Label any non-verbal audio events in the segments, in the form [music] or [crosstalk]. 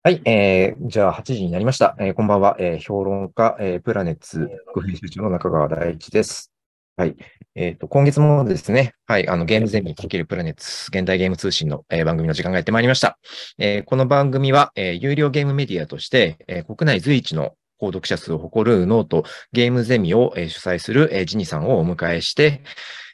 はい、えー、じゃあ8時になりました。えー、こんばんは、えー、評論家、えー、プラネッツ副編集長の中川大一です。はい。えっ、ー、と、今月もですね、はい、あの、ゲームゼミけるプラネッツ、現代ゲーム通信の、えー、番組の時間がやってまいりました。えー、この番組は、えー、有料ゲームメディアとして、えー、国内随一の購読者数を誇るノートゲームゼミを、えー、主催する、えー、ジニさんをお迎えして、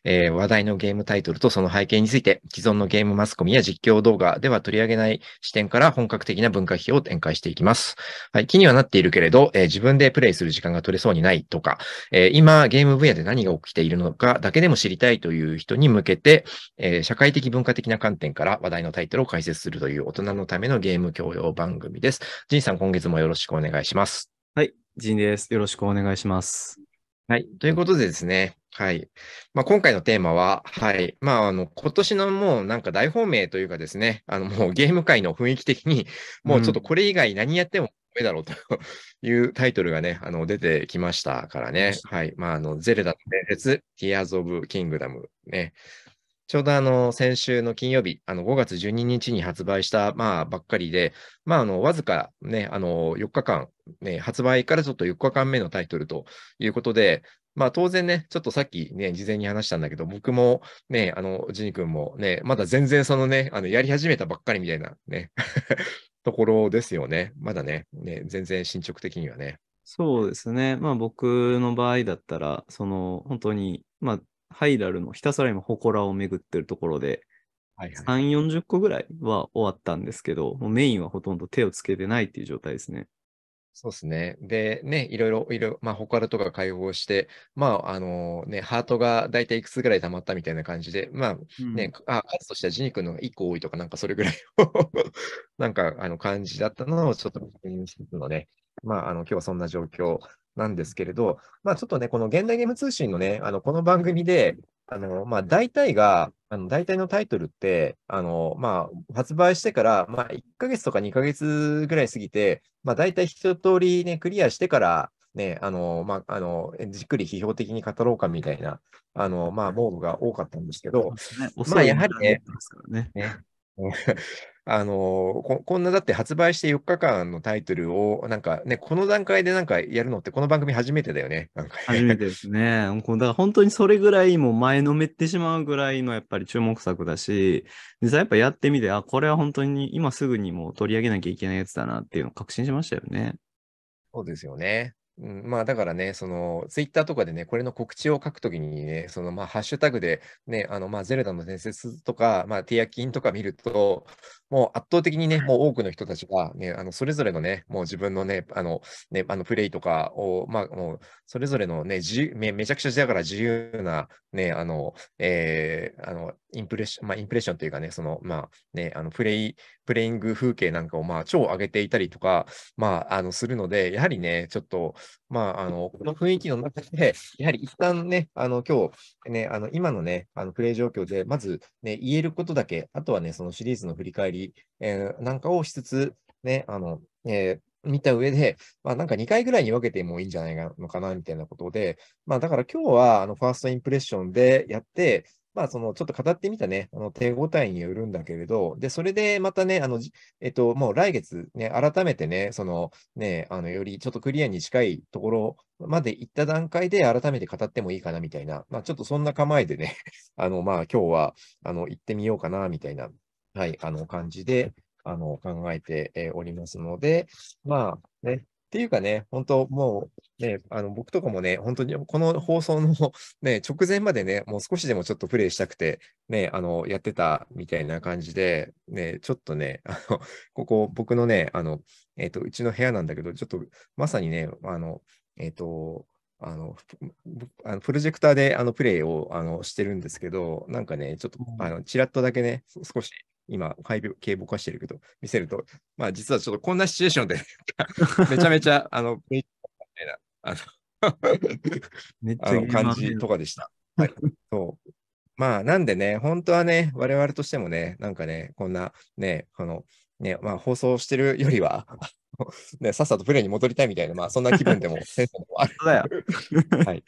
えー、話題のゲームタイトルとその背景について、既存のゲームマスコミや実況動画では取り上げない視点から本格的な文化費を展開していきます。はい、気にはなっているけれど、えー、自分でプレイする時間が取れそうにないとか、えー、今ゲーム分野で何が起きているのかだけでも知りたいという人に向けて、え社会的文化的な観点から話題のタイトルを解説するという大人のためのゲーム教養番組です。ジンさん、今月もよろしくお願いします。はい、ジンです。よろしくお願いします。はい。ということでですね、はい。まあ、今回のテーマは、はい。まあ、あの、今年のもうなんか大本命というかですね、あの、もう [laughs] ゲーム界の雰囲気的に、もうちょっとこれ以外何やってもダメだろうと [laughs] いうタイトルがね、あの、出てきましたからね。はい。まあ、あの、ゼルダの伝説、ティアーズ・オブ・キングダムね。ちょうどあの、先週の金曜日、あの、5月12日に発売した、まあ、ばっかりで、まあ、あの、わずかね、あの、4日間、ね、発売からちょっと4日間目のタイトルということで、まあ当然ね、ちょっとさっきね、事前に話したんだけど、僕もね、あの、ジニ君もね、まだ全然そのね、あの、やり始めたばっかりみたいなね [laughs] ところですよね。まだね、ね、全然進捗的にはね。そうですね。まあ僕の場合だったら、その本当に、まあハイラルのひたすら今、祠を巡ってるところで、はいはい、3、40個ぐらいは終わったんですけど、もうメインはほとんど手をつけてないっていう状態ですね。そうですね。で、ね、いろいろ、いろいろ、まあ、ホとか解放して、まあ、あのね、ハートが大体いくつぐらい溜まったみたいな感じで、まあね、うん、あ、数としてはジニ君の1個多いとか、なんかそれぐらい [laughs] なんか、あの、感じだったのをちょっと確認していので、まあ、あの、今日はそんな状況なんですけれど、まあ、ちょっとね、この現代ゲーム通信のね、あの、この番組で、あの、まあ、大体が、あの大体のタイトルって、あの、まあ、発売してから、まあ、1ヶ月とか2ヶ月ぐらい過ぎて、まあ、大体一通りね、クリアしてから、ね、あの、まあ、あの、じっくり批評的に語ろうかみたいな、あの、まあ、モードが多かったんですけど、ね、まあ、やはりね、ねね [laughs] あのこ、こんなだって発売して4日間のタイトルを、なんかね、この段階でなんかやるのってこの番組初めてだよね。なんか、ね、初めてですね。だから本当にそれぐらいもう前のめってしまうぐらいのやっぱり注目作だし、実際やっぱやってみて、あ、これは本当に今すぐにもう取り上げなきゃいけないやつだなっていうのを確信しましたよね。そうですよね。うん、まあだからね、そのツイッターとかでね、これの告知を書くときにね、そのまあハッシュタグでね、あのまあゼルダの伝説とか、まあティアキンとか見ると、もう圧倒的にね、もう多くの人たちが、ね、あのそれぞれのね、もう自分のね、あのねあのプレイとかを、まあ、もうそれぞれのね、自めめちゃくちゃだから自由な、ね、あの、えー、あのインプレッション、まあ、インプレッションというかね、その、まあね、あのプレイ、プレイング風景なんかを、まあ、超上げていたりとか、まあ、あの、するので、やはりね、ちょっと、まあ、あの、この雰囲気の中で、やはり一旦ね、あの、今日、ね、あの、今のね、あの、プレイ状況で、まず、ね、言えることだけ、あとはね、そのシリーズの振り返りえー、なんかをしつつ、ね、あの、えー、見た上で、まあなんか2回ぐらいに分けてもいいんじゃないのかな、みたいなことで、まあだから今日は、あの、ファーストインプレッションでやって、まあ、その、ちょっと語ってみたね、あの、手応えによるんだけれど、で、それでまたね、あの、えっと、もう来月ね、改めてね、その、ね、あの、よりちょっとクリアに近いところまで行った段階で改めて語ってもいいかな、みたいな、まあ、ちょっとそんな構えでね、[laughs] あの、まあ、今日は、あの、行ってみようかな、みたいなはい、あの感じであの考えておりますので、まあね、っていうかね、本当もうね、あの僕とかもね、本当にこの放送の [laughs] ね、直前までね、もう少しでもちょっとプレイしたくて、ね、あの、やってたみたいな感じで、ね、ちょっとね、あの、[laughs] ここ僕のね、あの、えっ、ー、と、うちの部屋なんだけど、ちょっとまさにね、あの、えっ、ー、と、あのあのプロジェクターであのプレイをあのしてるんですけど、なんかね、ちょっとあのちらっとだけね、少し今、背景ぼかしてるけど、見せると、まあ実はちょっとこんなシチュエーションで [laughs] めちゃめちゃ、あの、みたいな、あの、感じとかでした。はい。[laughs] そうまあ、なんでね、本当はね、我々としてもね、なんかね、こんなね、この、ね、まあ、放送してるよりはね、さっさとプレイに戻りたいみたいな、まあ、そんな気分でも、先生もある。[laughs] はい。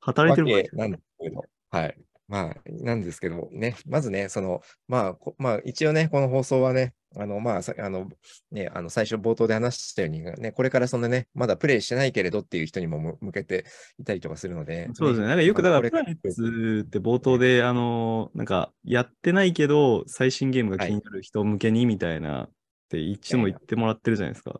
働いてるわけなんですけど、はい。まあ、なんですけどね、まずね、その、まあ、まあ、一応ね、この放送はね、あの、まあ、あの、ね、あの、最初冒頭で話したように、ね、これからそんなね、まだプレイしてないけれどっていう人にも向けていたりとかするので。そうですね。なんかよく、だから、プラネッツって冒頭で、あの、なんか、やってないけど、最新ゲームが気になる人向けにみたいな、って一つも言ってもらってるじゃないですか。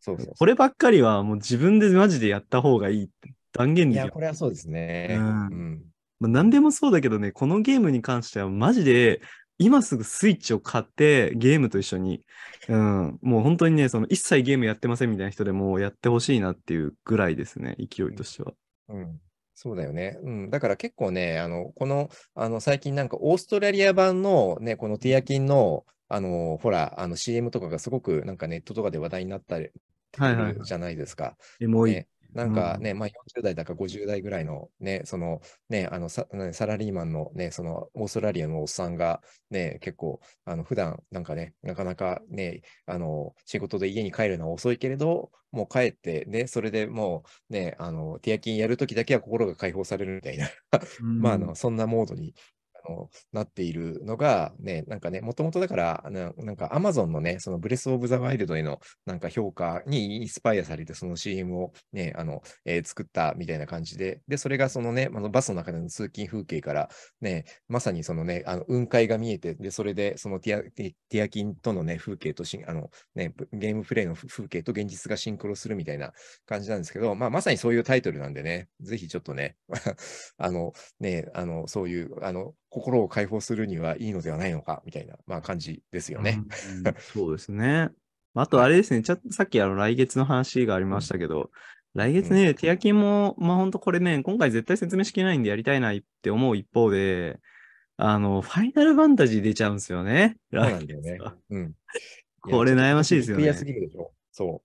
そうそうこればっかりは、もう自分でマジでやった方がいいって断言でいや、これはそうですね。うん、うんまあ、何でもそうだけどね、このゲームに関してはマジで、今すぐスイッチを買ってゲームと一緒に、うん、もう本当にね、その一切ゲームやってませんみたいな人でもやってほしいなっていうぐらいですね、勢いとしては。うん、うんそうだよね。うん。だから結構ね、あの、この、あの、最近なんかオーストラリア版のね、このティアキンの、あの、ほら、あの CM とかがすごくなんかネットとかで話題になったり、はいはい、じゃないですか。エモい。なんかね、うん、まあ、40代だか50代ぐらいのね、そのね、あのサラリーマンのね、そのオーストラリアのおっさんがね、結構、あの普段なんかね、なかなかね、あの仕事で家に帰るのは遅いけれど、もう帰って、ね、それでもうね、あの、手焼きやるときだけは心が解放されるみたいな、[laughs] まあ、あの、そんなモードにのなっているのが、ね、なんかね、もともとだからな、なんか Amazon のね、そのブレス・オブ・ザ・ワイルドへのなんか評価にインスパイアされて、その CM をね、あの、えー、作ったみたいな感じで、で、それがそのね、あのバスの中での通勤風景から、ね、まさにそのね、あの雲海が見えて、で、それでそのティアティアキンとのね、風景としあの、ね、ゲームプレイの風景と現実がシンクロするみたいな感じなんですけど、まあ、まさにそういうタイトルなんでね、ぜひちょっとね、[laughs] あの、ね、あの、そういう、あの、心を解放するにはいいのではないのかみたいな、まあ、感じですよね。うんうん、[laughs] そうですね。あと、あれですね、ちょっとさっきあの来月の話がありましたけど、うん、来月ね、手焼きも、まあ本当これね、今回絶対説明しきれないんでやりたいなって思う一方で、あの、ファイナルファンタジー出ちゃうんですよね。そうなんだよね。うん。[laughs] これ悩ましいですよね。すぎるでしょ。そ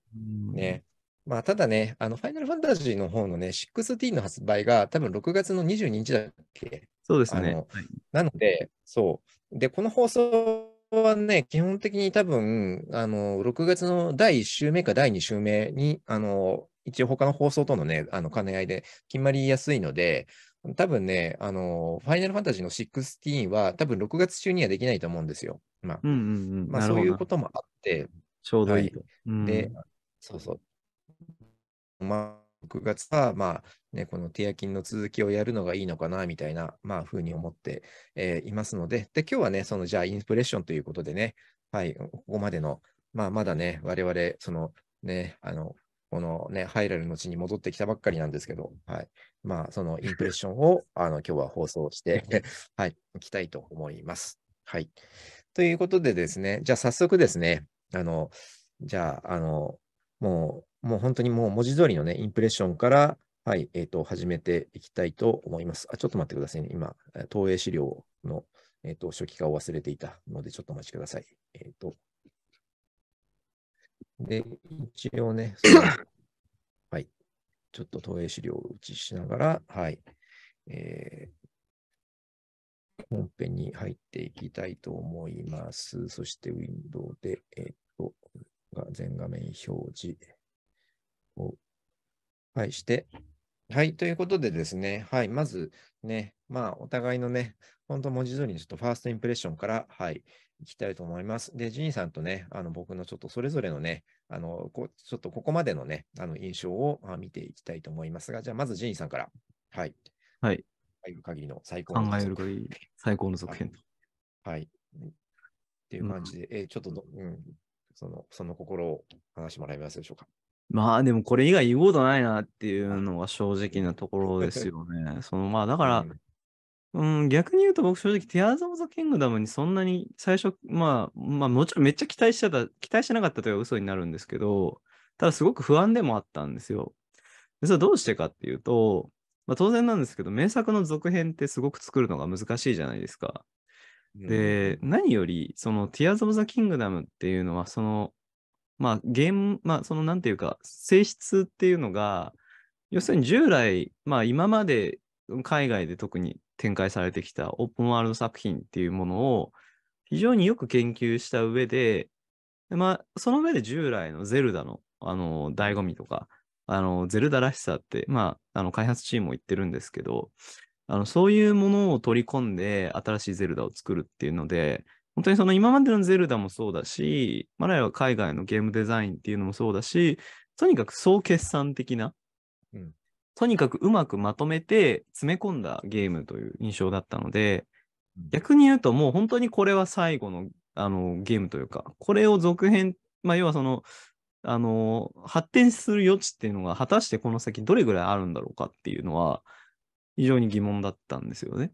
う。ね。まあ、ただね、あの、ファイナルファンタジーの方のね、6D の発売が多分6月の22日だっけそうですね。なので、そう。で、この放送はね、基本的に多分、あの、6月の第1週目か第2週目に、あの、一応他の放送とのね、あの、兼ね合いで決まりやすいので、多分ね、あの、ファイナルファンタジーの16は多分6月中にはできないと思うんですよ。まあ、うんうんうん、まあそういうこともあって、ちょうどいい。はいうん、で、そうそう。まあ6月は、まあね、この手焼きの続きをやるのがいいのかな、みたいな、まあ、ふうに思って、えー、いますので、で、今日はね、その、じゃあ、インスレッションということでね、はい、ここまでの、まあ、まだね、我々、その、ね、あの、このね、ハイラルの地に戻ってきたばっかりなんですけど、はい。まあ、そのインプレッションを、[laughs] あの、今日は放送して [laughs] はい、行きたいと思います。はい。ということでですね、じゃあ早速ですね、あの、じゃあ、あの、ももう本当にもう文字通りのね、インプレッションから、はい、えっ、ー、と、始めていきたいと思います。あ、ちょっと待ってくださいね。今、投影資料の、えっ、ー、と、初期化を忘れていたので、ちょっとお待ちください。えっ、ー、と。で、一応ね、[coughs] はい。ちょっと投影資料を打ちしながら、はい。えー、本編に入っていきたいと思います。そしてウィンドウで、えっ、と、全画面表示。はい、して。はい、ということでですね、はい、まずね、まあ、お互いのね、本当文字通りにちょっとファーストインプレッションから、はい、いきたいと思います。で、ジニーさんとね、あの僕のちょっとそれぞれのね、あのこちょっとここまでのね、あの印象を見ていきたいと思いますが、じゃあまずジニーさんから。はい。はい。考える限りの最高の作り最高の編と。はい。っていう感じで、うん、えちょっとうん、そのその心を話してもらえますでしょうか。まあでもこれ以外言うことないなっていうのは正直なところですよね。そのまあだから、うん、逆に言うと僕正直、ティアーズ・オブ・ザ・キングダムにそんなに最初、まあ、まあもちろんめっちゃ期待してた、期待してなかったという嘘になるんですけど、ただすごく不安でもあったんですよ。それはどうしてかっていうと、まあ、当然なんですけど、名作の続編ってすごく作るのが難しいじゃないですか。で、何より、その Tears of the Kingdom っていうのは、そのまあ、ゲーム、まあ、そのなんていうか、性質っていうのが、要するに従来、まあ、今まで海外で特に展開されてきたオープンワールド作品っていうものを非常によく研究した上で、まあ、その上で従来のゼルダの、あの、醍醐味とか、あの、ゼルダらしさって、まあ、あの、開発チームも言ってるんですけど、あの、そういうものを取り込んで新しいゼルダを作るっていうので、本当にその今までのゼルダもそうだし、マライは海外のゲームデザインっていうのもそうだし、とにかく総決算的な、うん、とにかくうまくまとめて詰め込んだゲームという印象だったので、逆に言うともう本当にこれは最後のあのゲームというか、これを続編、まあ、要はその、あの、発展する余地っていうのが果たしてこの先どれぐらいあるんだろうかっていうのは、非常に疑問だったんですよね。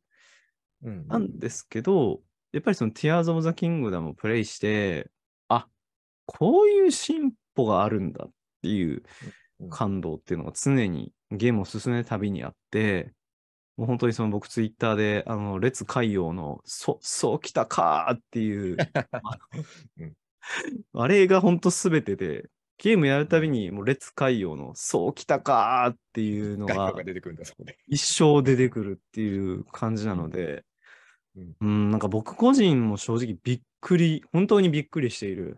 うん、なんですけど、やっぱりその Tears of the Kingdom をプレイして、あこういう進歩があるんだっていう感動っていうのが常にゲームを進めるたびにあって、もう本当にその僕ツイッターで、あの、列海洋の、そ、そうきたかーっていう、[laughs] [laughs] あれが本当すべてで、ゲームやるたびに、もう列海洋の、そうきたかーっていうのが、一生出てくるっていう感じなので、うん、なんか僕個人も正直びっくり、本当にびっくりしている。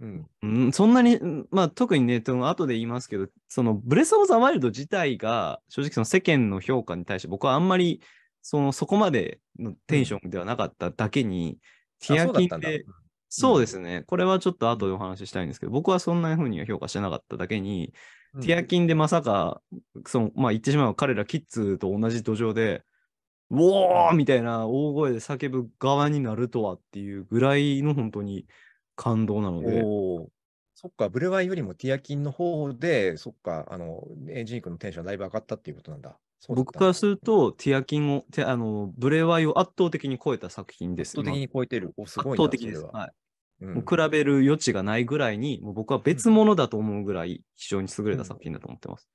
うん、うん、そんなに、まあ、特にね、と後で言いますけど、そのブレス・オブ・ザ・ワイルド自体が、正直その世間の評価に対して、僕はあんまりそのそこまでのテンションではなかっただけに、ティアキンで、そうですね、これはちょっと後でお話ししたいんですけど、僕はそんなふうには評価してなかっただけに、ティアキンでまさか、そのまあ、言ってしまう彼らキッズと同じ土壌で、うおーみたいな大声で叫ぶ側になるとはっていうぐらいの本当に感動なので。そっか、ブレワイよりもティアキンの方で、そっか、あの、エンジニクのテンションだいぶ上がったっていうことなんだ。僕からすると、ティアキンを、あのブレワイを圧倒的に超えた作品です。圧倒的に超えてる。すごい圧倒的です。ははい。うん、比べる余地がないぐらいに、もう僕は別物だと思うぐらい、非常に優れた作品だと思ってます。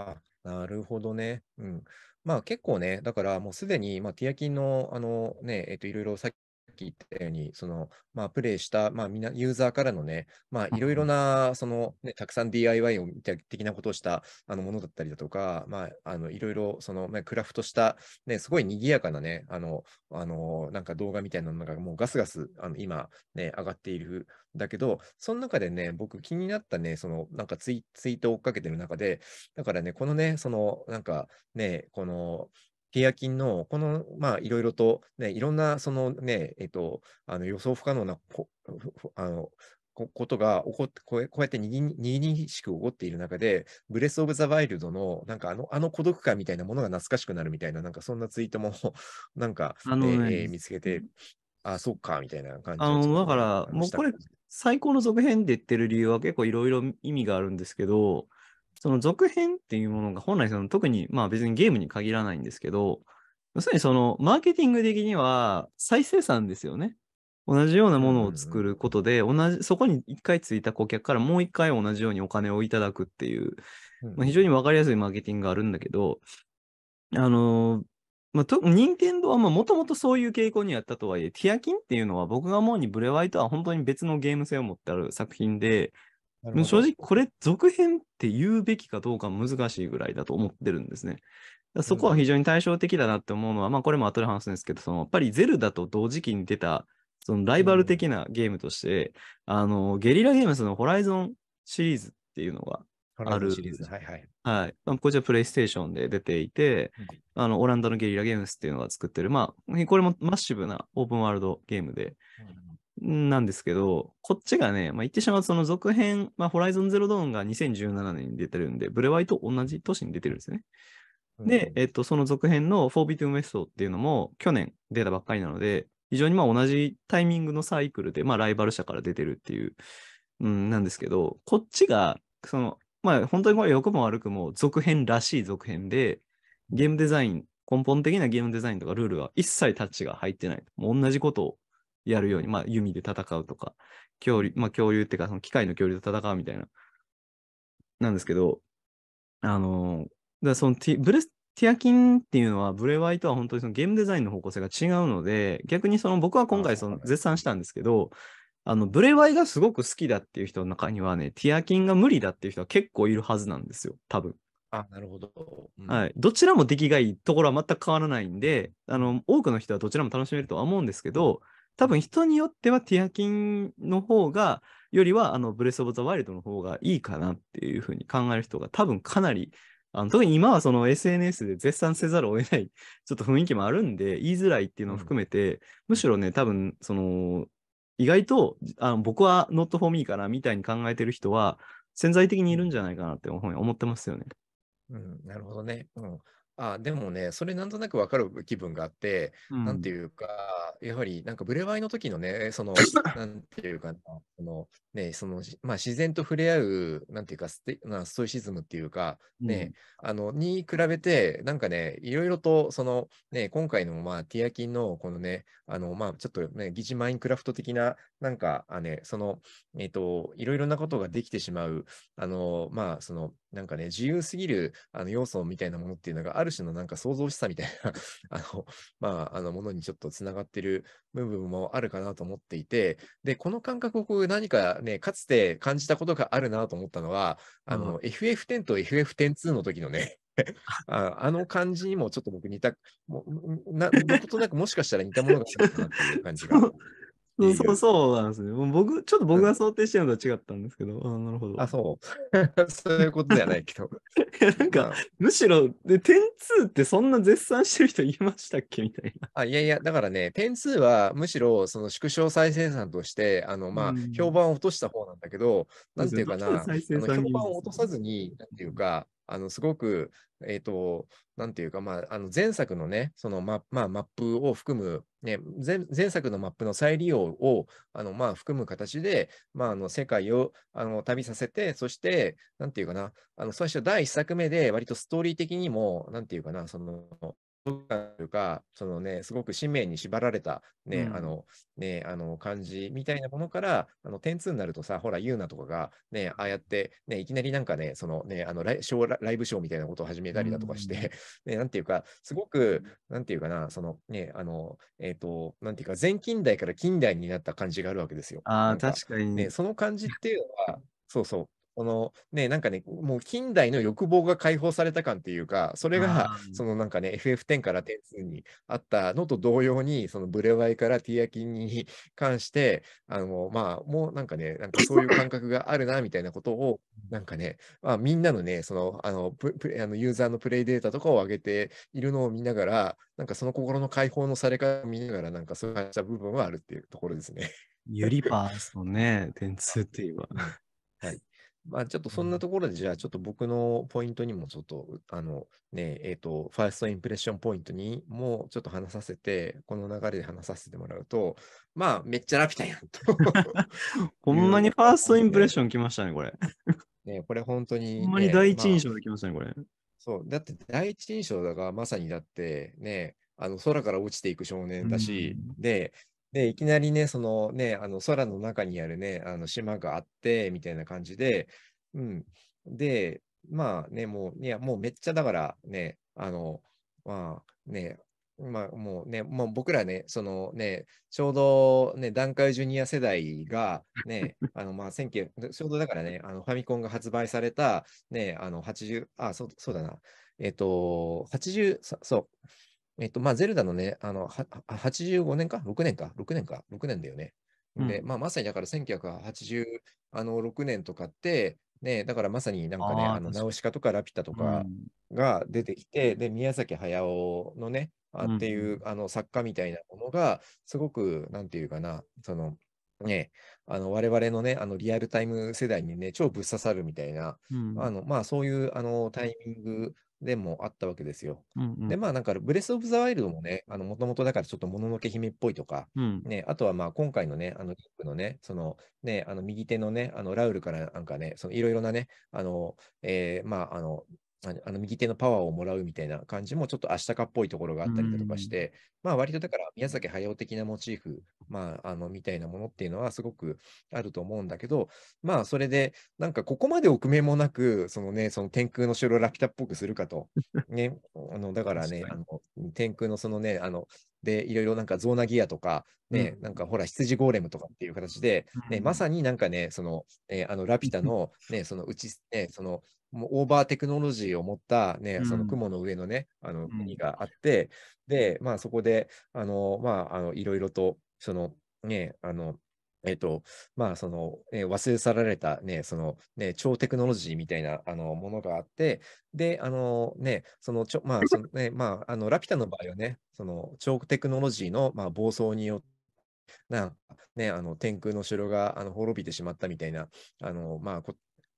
うん、あなるほどね。うん。まあ結構ね、だからもうすでに、まあ、ティアキンの、あのね、えっ、と、いろいろさっき言ったように、その、まあ、プレイした、まあ、みんな、ユーザーからのね、まあ、いろいろな、その、ね、たくさん DIY を的なことをした、あの、ものだったりだとか、まあ、の、いろいろ、その、まクラフトした、ね、すごい賑やかなね、あの、あの、なんか動画みたいなのが、もうガスガス、あの、今、ね、上がっている、だけど、その中でね、僕気になったね、その、なんかツイツイートを追っかけてる中で、だからね、このね、その、なんかね、この、契約金の、この、まあ、いろいろと、ね、いろんな、そのね、えっと、あの予想不可能なこ、あの、ことが起こって、こうやってにぎにしく起こっている中で、ブレス・オブ・ザ・ワイルドの、なんかあの、あの孤独感みたいなものが懐かしくなるみたいな、なんかそんなツイートも [laughs] なんか、あえー、見つけて、あ、そっか、みたいな感じあの、だから、もうこれ、最高の続編で言ってる理由は結構いろいろ意味があるんですけど、その続編っていうものが本来その特にまあ別にゲームに限らないんですけど、要するにそのマーケティング的には再生産ですよね。同じようなものを作ることで、同じそこに一回ついた顧客からもう一回同じようにお金をいただくっていう、まあ、非常にわかりやすいマーケティングがあるんだけど、あのまあ、と任天堂はもともとそういう傾向にあったとはいえ、ティアキンっていうのは僕が思うにブレワイとは本当に別のゲーム性を持ってある作品で、正直これ続編って言うべきかどうか難しいぐらいだと思ってるんですね。そこは非常に対照的だなって思うのは、うん、まあこれも後で話すんですけど、そのやっぱりゼルダと同時期に出たそのライバル的なゲームとして、うん、あのゲリラゲームズのホライゾンシリーズっていうのがある。シリーズ。はい、はいはい、こちらプレイステーションで出ていて、うん、あのオランダのゲリラゲームズっていうのが作ってる、まあこれもマッシブなオープンワールドゲームで、なんですけど、こっちがね、まあ、言ってしまうとその続編、まあ、ホライゾンゼロドーンが2017年に出てるんで、ブレワイと同じ年に出てるんですよね。で、えっと、その続編のフォー b i d d e n West っていうのも去年出たばっかりなので、非常にまあ同じタイミングのサイクルで、まあ、ライバル社から出てるっていう、うん、なんですけど、こっちが、その、まあ、本当にこれ良くも悪くも続編らしい続編で、ゲームデザイン、根本的なゲームデザインとかルールは一切タッチが入ってない。もう同じことをやるように、まあ、弓で戦うとか、恐竜、まあ、恐竜っていうか、その機械の恐竜と戦うみたいな、なんですけど、あのー、だそのブレスティアキンっていうのは、ブレワイとは本当にそのゲームデザインの方向性が違うので、逆にその僕は今回その絶賛したんですけど、あの、ブレワイがすごく好きだっていう人の中にはね、ティアキンが無理だっていう人は結構いるはずなんですよ、多分。あ、なるほど。うん、はい。どちらも出来がいいところは全く変わらないんで、あの、多くの人はどちらも楽しめるとは思うんですけど、う多分人によってはティアキンの方が、よりはあのブレス・オブ・ザ・ワイルドの方がいいかなっていうふうに考える人が多分かなり、あの特に今はその SNS で絶賛せざるを得ない [laughs] ちょっと雰囲気もあるんで、言いづらいっていうのを含めて、うん、むしろね、多分その意外とあの僕はノット・フォー・ミーかなみたいに考えてる人は潜在的にいるんじゃないかなって思ってますよね。うん、なるほどね。うん、あでもね、それなんとなく分かる気分があって、うん、なんていうか、やはりなんかブレワイの時のね、その、なんていうか、そのね、そのまあ、自然と触れ合う、なんていうかステ、まストイシズムっていうか、ね、うん、あのに比べて、なんかね、いろいろと、その、ね、今回の、まあ、ティアキンの、このね、あの、まあ、ちょっとね、疑似マインクラフト的な、なんか、あね、その、えっ、ー、と、いろいろなことができてしまう、あの、まあ、その、なんかね、自由すぎるあの要素みたいなものっていうのがあるある種のなんか創造しさみたいな [laughs] あの、まあ、あのものにちょっとつながってる部分もあるかなと思っていて、で、この感覚をこう何かね、かつて感じたことがあるなと思ったのは、あの、うん、FF10 と FF102 の時のね [laughs] あ、あの感じにもちょっと僕似た、もうなとなくもしかしたら似たものがあるかなっていう感じが。そう、そうなんですね。僕、ちょっと僕が想定してるのとは違ったんですけど、あなるほど。あ、そう。[laughs] そういうことじゃないけど。いや、なんか、むしろ、で、点2ってそんな絶賛してる人いましたっけみたいな。あ、いやいや、だからね、点2はむしろ、その縮小再生産として、あの、まあ、うん、評判を落とした方なんだけど、なんていうかな、評判を落とさずに、なんていうか、あのすごく、えっ、ー、と、なんていうか、まあ、あの前作のね、そのマ,、まあ、マップを含む、ね前、前作のマップの再利用をあの、まあ、含む形で、まあ、あの世界をあの旅させて、そして、なんていうかな、あの最初第1作目で割とストーリー的にも、なんていうかな、そのというか、そのね、すごく使命に縛られたね、うん、あの、ね、あの感じみたいなものから、あの、点2になるとさ、ほら、ユーナとかが、ね、ああやって、ね、いきなりなんかね、そのね、あのライショーライブショーみたいなことを始めたりだとかして、うん、[laughs] ね、なんていうか、すごく、なんていうかな、そのね、あの、えっ、ー、と、なんていうか、前近代から近代になった感じがあるわけですよ。ああ、確かに、ね。その感じっていうのは、そうそう、このね、なんかね、もう近代の欲望が解放された感っていうか、それが、[laughs] そのなんかね、FF10 から点数にあったのと同様に、そのブレワイからティアキンに関して、あの、まあ、もうなんかね、なんかそういう感覚があるな、みたいなことを、なんかね、まあ、みんなのね、その、あの、あのユーザーのプレイデータとかを上げているのを見ながら、なんかその心の解放のされ方を見ながら、なんかそういった部分はあるっていうところですね。[laughs] ユリパーですもんね、点数っていうのは。はい。まあ、ちょっとそんなところで、じゃあ、ちょっと僕のポイントにも、ちょっと、あの、ね、えっ、ー、と、ファーストインプレッションポイントにも、ちょっと話させて、この流れで話させてもらうと、まあ、めっちゃラピュタやんと。[laughs] ほんまにファーストインプレッションきましたね、これ。ね、これ本当に、ね、ほんまに第一印象できましたね、これ、まあ。そう、だって第一印象だが、まさにだって、ね、あの空から落ちていく少年だし、うん、で、で、いきなりね、そのね、あの空の中にあるね、あの島があって、みたいな感じで、うん。で、まあね、もう、いや、もうめっちゃだからね、あの、まあね、まあもうね、もう僕らね、そのね、ちょうどね、団塊ジュニア世代がね、[laughs] あのまあ19、ちょうどだからね、あのファミコンが発売された、ね、あの80、あ、そうそうだな、えっと、80、そう、えっと、まあ、ゼルダのね、あの、85年か ?6 年か ?6 年か ?6 年だよね。で、まあ、まさにだから1986年とかって、ね、だからまさになんかね、あのナウシカとかラピュタとかが出てきて、うん、で、宮崎駿のね、あっていう、うん、あの作家みたいなものが、すごく、なんていうかな、その、ね、あの我々のね、あのリアルタイム世代にね、超ぶっ刺さるみたいな、うん、あのまあ、そういうあのタイミングでもあったわけですよ。うんうん、で、まあなんか、ブレス・オブ・ザ・ワイルドもね、もともとだからちょっともののけ姫っぽいとか、うん、ね、あとはまあ今回のね、あの、リップのね、そのね、あの右手のね、あのラウルからなんかね、そのいろいろなね、あの、えー、まあ、あの、あの右手のパワーをもらうみたいな感じもちょっとアシタカっぽいところがあったりだとかして、まあ割とだから宮崎駿的なモチーフ、まああのみたいなものっていうのはすごくあると思うんだけど、まあそれでなんかここまで臆名もなく、そのね、その天空の城をラピュタっぽくするかと。[laughs] ね、あのだからね、あの天空のそのね、あので、いろいろなんかゾーナギアとか、ね、うん、なんかほら、羊ゴーレムとかっていう形で、ね、まさになんかね、その、えー、あの、ラピュタの、ね、そのうち、ね、その、もうオーバーテクノロジーを持ったね、その雲の上のね、あの国があって、で、まあそこで、あの、まあ、の、いろいろと、その、ね、あの、えっ、と、まあ、その、え忘れ去られたね、その、ね、超テクノロジーみたいな、あの、ものがあって、で、あの、ね、その、ちょ、まあ、そのね、まあ、あの、ラピュタの場合はね、その、超テクノロジーの、まあ、暴走によって、なね、あの天空の城があの滅びてしまったみたいなあの、まあ、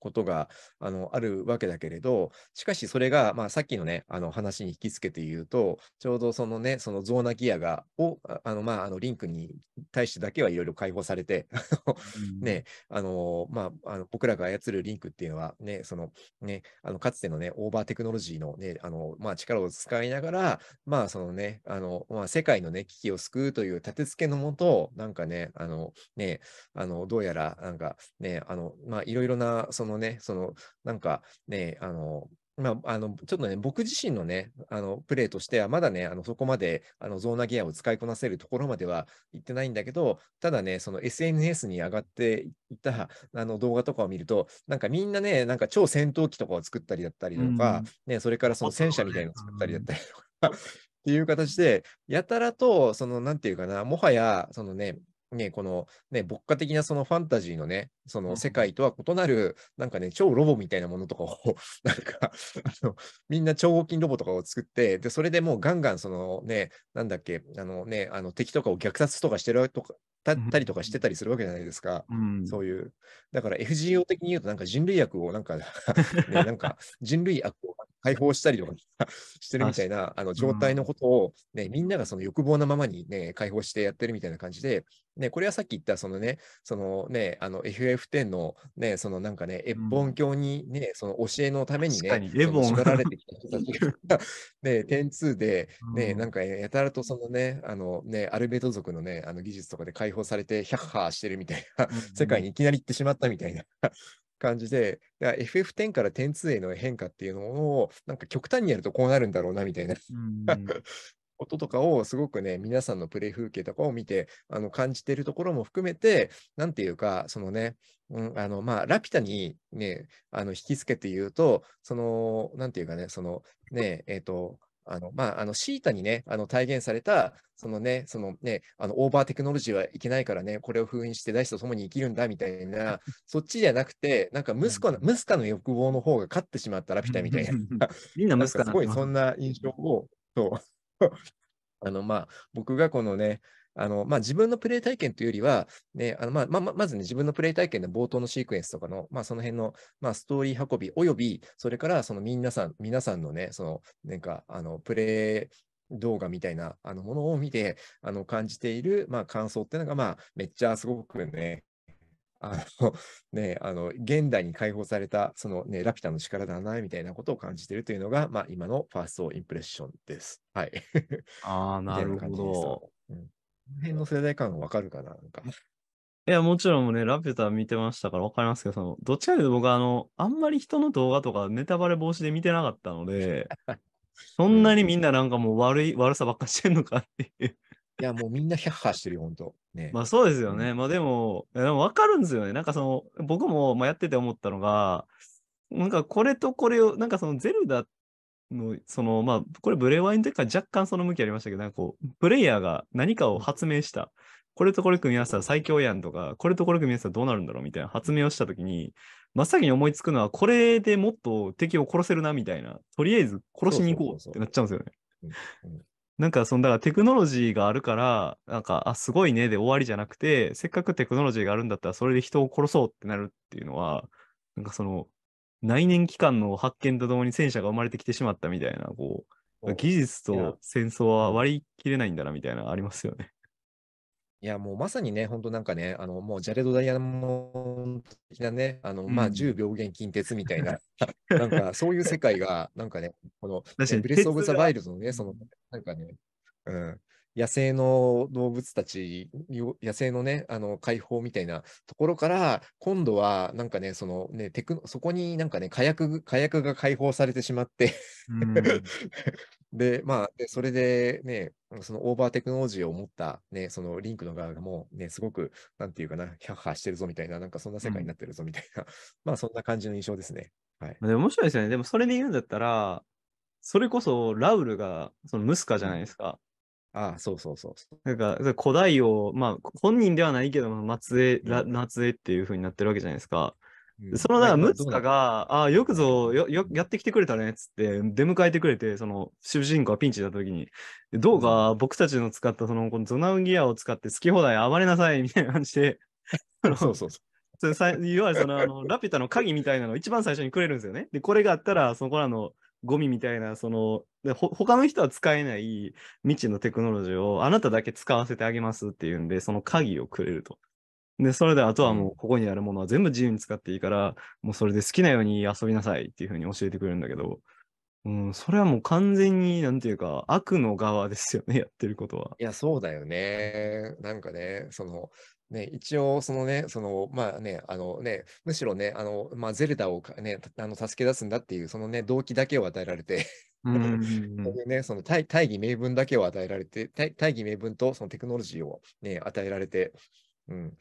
ことがあのあるわけだけれど、しかしそれが、まあ、さっきのね、あの話に引きつけて言うと、ちょうどそのね、そのゾーナギアが、を、あの、まあ、あのリンクに対してだけはいろいろ解放されて、[laughs] ね、あの、まあ、あの僕らが操るリンクっていうのは、ね、その、ね、あのかつてのね、オーバーテクノロジーのね、あの、まあ、力を使いながら、まあ、そのね、あの、まあ、世界のね、危機を救うという立て付けのもと、なんかね、あの、ね、あの、どうやら、なんかね、あの、まあ、いろいろな、そののね、その、なんかね、あの、まあ、あのちょっとね、僕自身のね、あのプレーとしては、まだね、あのそこまであのゾーナギアを使いこなせるところまでは行ってないんだけど、ただね、その SNS に上がっていたあの動画とかを見ると、なんかみんなね、なんか超戦闘機とかを作ったりだったりとか、うん、ね、それからその戦車みたいなのを作ったりだったりとか、[laughs] っていう形で、やたらと、その、なんていうかな、もはや、そのね、ね、この、ね、牧歌的なそのファンタジーのね、その世界とは異なる、なんかね、超ロボみたいなものとかを、[laughs] なんか、あの、みんな超合金ロボとかを作って、で、それでもうガンガン、そのね、なんだっけ、あのね、あの敵とかを虐殺とかしてるとか、たったりとかしてたりするわけじゃないですか、うん、そういう。だから FGO 的に言うと、なんか人類悪を、なんか [laughs] ね、なんか人類悪を解放したりとか [laughs] してるみたいなあの状態のことをね、みんながその欲望のままに、ね、解放してやってるみたいな感じで、ね、これはさっき言ったその、ね、そのね、あの FF F10 のね、そのなんかね、エボン教にね、その教えのためにね、エボン縛られてきた人たちが、[laughs] ね、点数で、ね、なんかやたらとそのね、あのね、アルベト族のね、あの技術とかで解放されて、ヒャッハーしてるみたいな、世界にいきなり行ってしまったみたいな。[laughs] 感じで、FF10 から102への変化っていうのを、なんか極端にやるとこうなるんだろうなみたいなこととかをすごくね、皆さんのプレイ風景とかを見て、あの感じてるところも含めて、なんていうか、そのね、うん、あの、まあ、ラピュタにね、あの引き付けて言うと、その、なんていうかね、その、ね、えっ、ー、と、あの、まあ、あの、シータにね、あの、体現された、そのね、そのね、あの、オーバーテクノロジーはいけないからね、これを封印して大地と共に生きるんだ、みたいな、そっちじゃなくて、なんか、息子の、ムスカの欲望の方が勝ってしまったラピュタみたいな。[laughs] みんなムスカすごい、そんな印象を、そう [laughs] あの、まあ、僕がこのね、あの、まあ、自分のプレイ体験というよりは、ね、あの、まあ、まあ、まずね、自分のプレイ体験の冒頭のシークエンスとかの、まあ、その辺の、まあ、ストーリー運び、および、それから、その、皆さん、皆さんのね、その、なんか、あの、プレイ、動画みたいなあのものを見てあの感じている、まあ、感想っていうのが、まあ、めっちゃすごくね、あの [laughs] ね、あの現代に解放されたその、ね、ラピュタの力だなみたいなことを感じているというのが、まあ、今のファーストインプレッションです。はい、ああ、[laughs] なるほど。うん、この辺の世代感わかるかななんか [laughs] いや、もちろんね、ラピュタ見てましたから分かりますけど、そのどっちかというと僕はあの、あんまり人の動画とかネタバレ防止で見てなかったので、そんなにみんななんかもう悪い、悪さばっかしてんのかっていういや、もうみんなヒャッハーしてるよ、本当ね。まあそうですよね。まあでも、でも分かるんですよね。なんかその、僕もまあやってて思ったのが、なんかこれとこれを、なんかそのゼルダの、そのまあ、これブレワイの時から若干その向きありましたけど、なんかこう、プレイヤーが何かを発明した。これとこれ組み合わせたら最強やんとか、これとこれ組み合わせたらどうなるんだろうみたいな発明をしたときに、真っ先に思いつくのは、これでもっと敵を殺せるなみたいな、とりあえず殺しに行こうってなっちゃうんですよね。なんかそのだからテクノロジーがあるからなんかあすごいねで終わりじゃなくてせっかくテクノロジーがあるんだったらそれで人を殺そうってなるっていうのはなんかその内燃機関の発見とともに戦車が生まれてきてしまったみたいなこう技術と戦争は割り切れないんだなみたいなありますよね。いや、もうまさにね、本当なんかね、あの、もうジャレド・ダイヤモンド的なね、あの、うんまあ、10秒減近鉄みたいな、なんか、そういう世界が、なんかね、この、確かブレス・オブ・ザ・ワイルドのね、その、なんかね、うん、野生の動物たち、野生のね、あの、解放みたいなところから、今度は、なんかね、そのね、テクそこになんかね、火薬、火薬が解放されてしまって、うん、で、まあ、でそれでね、そのオーバーテクノロジーを持った、ね、そのリンクの側がもうね、すごく、なんていうかな、ヒャッハしてるぞみたいな、なんかそんな世界になってるぞみたいな、うん、まあそんな感じの印象ですね。はい。でも面白いですよね。でもそれで言うんだったら、それこそラウルが、そのムスカじゃないですか。うん、ああ、そうそうそうなんか、古代を、まあ、本人ではないけど、松江、うん、末っていうふうになってるわけじゃないですか。そのなんかムツカが、ああ、よくぞよよ、やってきてくれたねっつって、出迎えてくれて、その、主人公はピンチだった時に、どうか僕たちの使った、その、このゾナウンギアを使って好き放題暴れなさいみたいな感じで、[laughs] そうそうそう。そさいわゆるそのあの、ラピュタの鍵みたいなのを一番最初にくれるんですよね。で、これがあったら、そこらのゴミみたいな、その、でほ他の人は使えない未知のテクノロジーをあなただけ使わせてあげますっていうんで、その鍵をくれると。で、それであとはもうここにあるものは全部自由に使っていいから、もうそれで好きなように遊びなさいっていうふうに教えてくれるんだけど、うん、それはもう完全に、なんていうか、悪の側ですよね、やってることは。いや、そうだよね。なんかね、その、ね、一応、そのね、その、まあね、あのね、むしろね、あの、まあ、ゼルダをね、あの、助け出すんだっていう、そのね、動機だけを与えられて [laughs] うんそね、その大義名分だけを与えられて、大義名分とそのテクノロジーをね、与えられて、うん、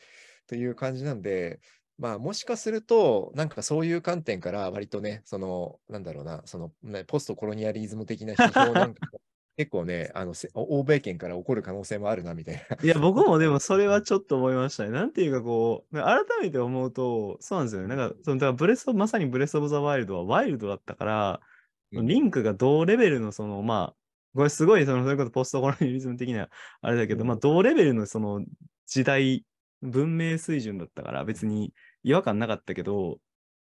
という感じなんで、まあ、もしかすると、なんかそういう観点から、割とね、その、なんだろうな、その、ね、ポストコロニアリズム的な批評なんか [laughs] 結構ね、あの、欧米圏から起こる可能性もあるな、みたいな。いや、僕もでもそれはちょっと思いましたね。なんていうかこう、改めて思うと、そうなんですよね。なんか、その、だからブレスまさにブレスオブザワイルドはワイルドだったから、リンクが同レベルの、その、まあ、これすごい、その、それこそポストコロニアリズム的な、あれだけど、うん、まあ、同レベルのその時代文明水準だったから別に違和感なかったけど、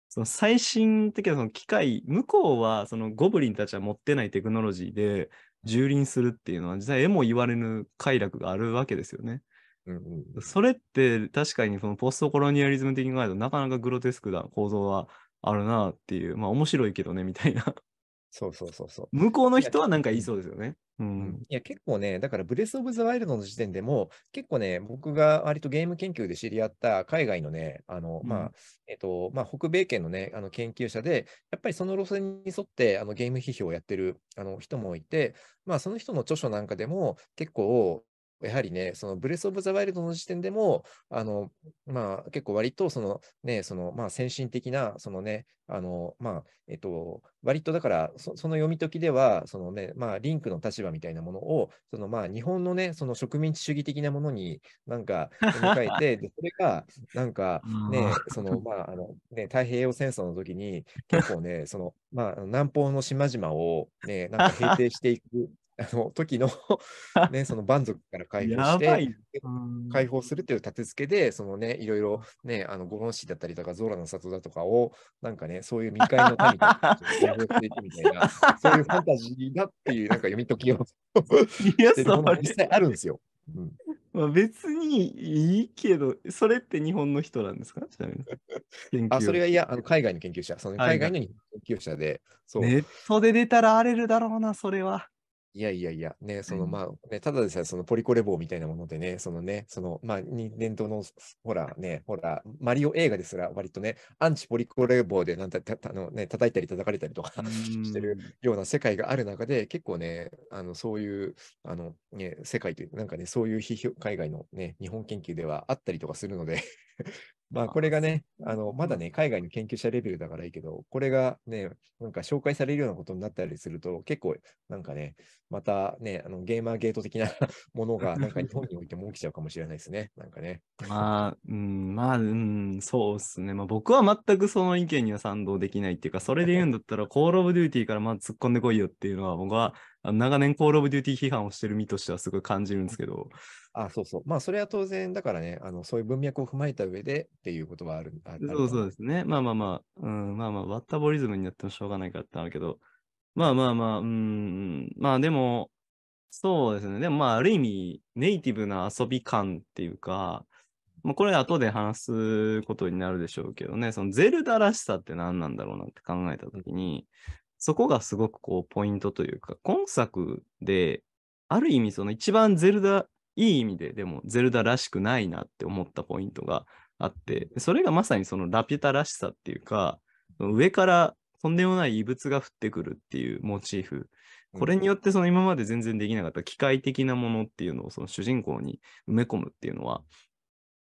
その最新的なその機械、向こうはそのゴブリンたちは持ってないテクノロジーで蹂躙するっていうのは実際絵も言われぬ快楽があるわけですよね。うんうん、それって確かにそのポストコロニアリズム的に考えるとなかなかグロテスクな構造はあるなっていう、まあ面白いけどねみたいなそうそうそうそう。向こうの人はなんか言いそうですよね。うん、いや結構ね、だからブレス・オブ・ザ・ワイルドの時点でも、結構ね、僕が割とゲーム研究で知り合った海外のね、あの、まあ、えっ、と、まあ、北米圏のね、あの研究者で、やっぱりその路線に沿ってあのゲーム批評をやってるあの人もいて、まあ、その人の著書なんかでも結構、やはりね、そのブレス・オブ・ザ・ワイルドの時点でも、あの、まあ、結構割と、そのね、その、まあ、先進的な、そのね、あの、まあ、えっと、割とだからそ、その読み解きでは、そのね、まあ、リンクの立場みたいなものを、そのまあ、日本のね、その植民地主義的なものに、なんか、迎えて、で、それが、なんか、ね、その、まあ、あの、ね、太平洋戦争の時に、結構ね、その、まあ、南方の島々を、ね、なんか平定していくあの時の [laughs] ね、その蛮族から解放して、解放するという立て付けで、そのね、いろいろね、あの、ゴロンだったりとか、ゾーラの里だとかを、なんかね、そういう未開の民が破っていくみたいな、[laughs] そういうファンタジーだっていう、なんか読み解きをいや、それ実際あるんですよ。うんまあ、別にいいけど、それって日本の人なんですかちなみに。あ、それがいや、あの海外の研究者、その海外の研究者で。ネットで出たら荒れるだろうな、それは。いやいやいや、ね、そのまあ、ね、ただでさえそのポリコレ棒みたいなものでね、そのね、そのまあ、任天のほらね、ほら、マリオ映画ですら割とね、アンチポリコレ棒でなんたたあのね、叩いたり叩かれたりとか [laughs] してるような世界がある中で、結構ね、あのそういう、あのね、世界という、なんかね、そういう批評、海外のね、日本研究ではあったりとかするのでまあ、これがね、あの、まだね、海外の研究者レベルだからいいけど、これがね、なんか紹介されるようなことになったりすると、結構、なんかね、またね、あの、ゲーマーゲート的な [laughs] ものが、なんか日本においても起きちゃうかもしれないですね、なんかね。まあ、うん、まあ、うん、そうですね。まあ、僕は全くその意見には賛同できないっていうか、それで言うんだったら、コールオブデューティーからまあ突っ込んでこいよっていうのは、僕は長年コールオブデューティー批判をしてる身としてはすごい感じるんですけど。あそうそう。まあ、それは当然、だからね、あのそういう文脈を踏まえた上でっていうことはある。あるそうそうですね。まあまあまあ、うん、まあまあ、ワッタボリズムになってもしょうがないからってあるけど、まあまあまあ、うん、まあでも、そうですね。でもまあ、ある意味、ネイティブな遊び感っていうか、まあ、これ後で話すことになるでしょうけどね、そのゼルダらしさって何なんだろうなって考えたときに、そこがすごくこうポイントというか、今作で、ある意味その一番ゼルダ、いい意味ででもゼルダらしくないなって思ったポイントがあって、それがまさにそのラピュタらしさっていうか、上からとんでもない異物が降ってくるっていうモチーフ。これによってその今まで全然できなかった機械的なものっていうのをその主人公に埋め込むっていうのは、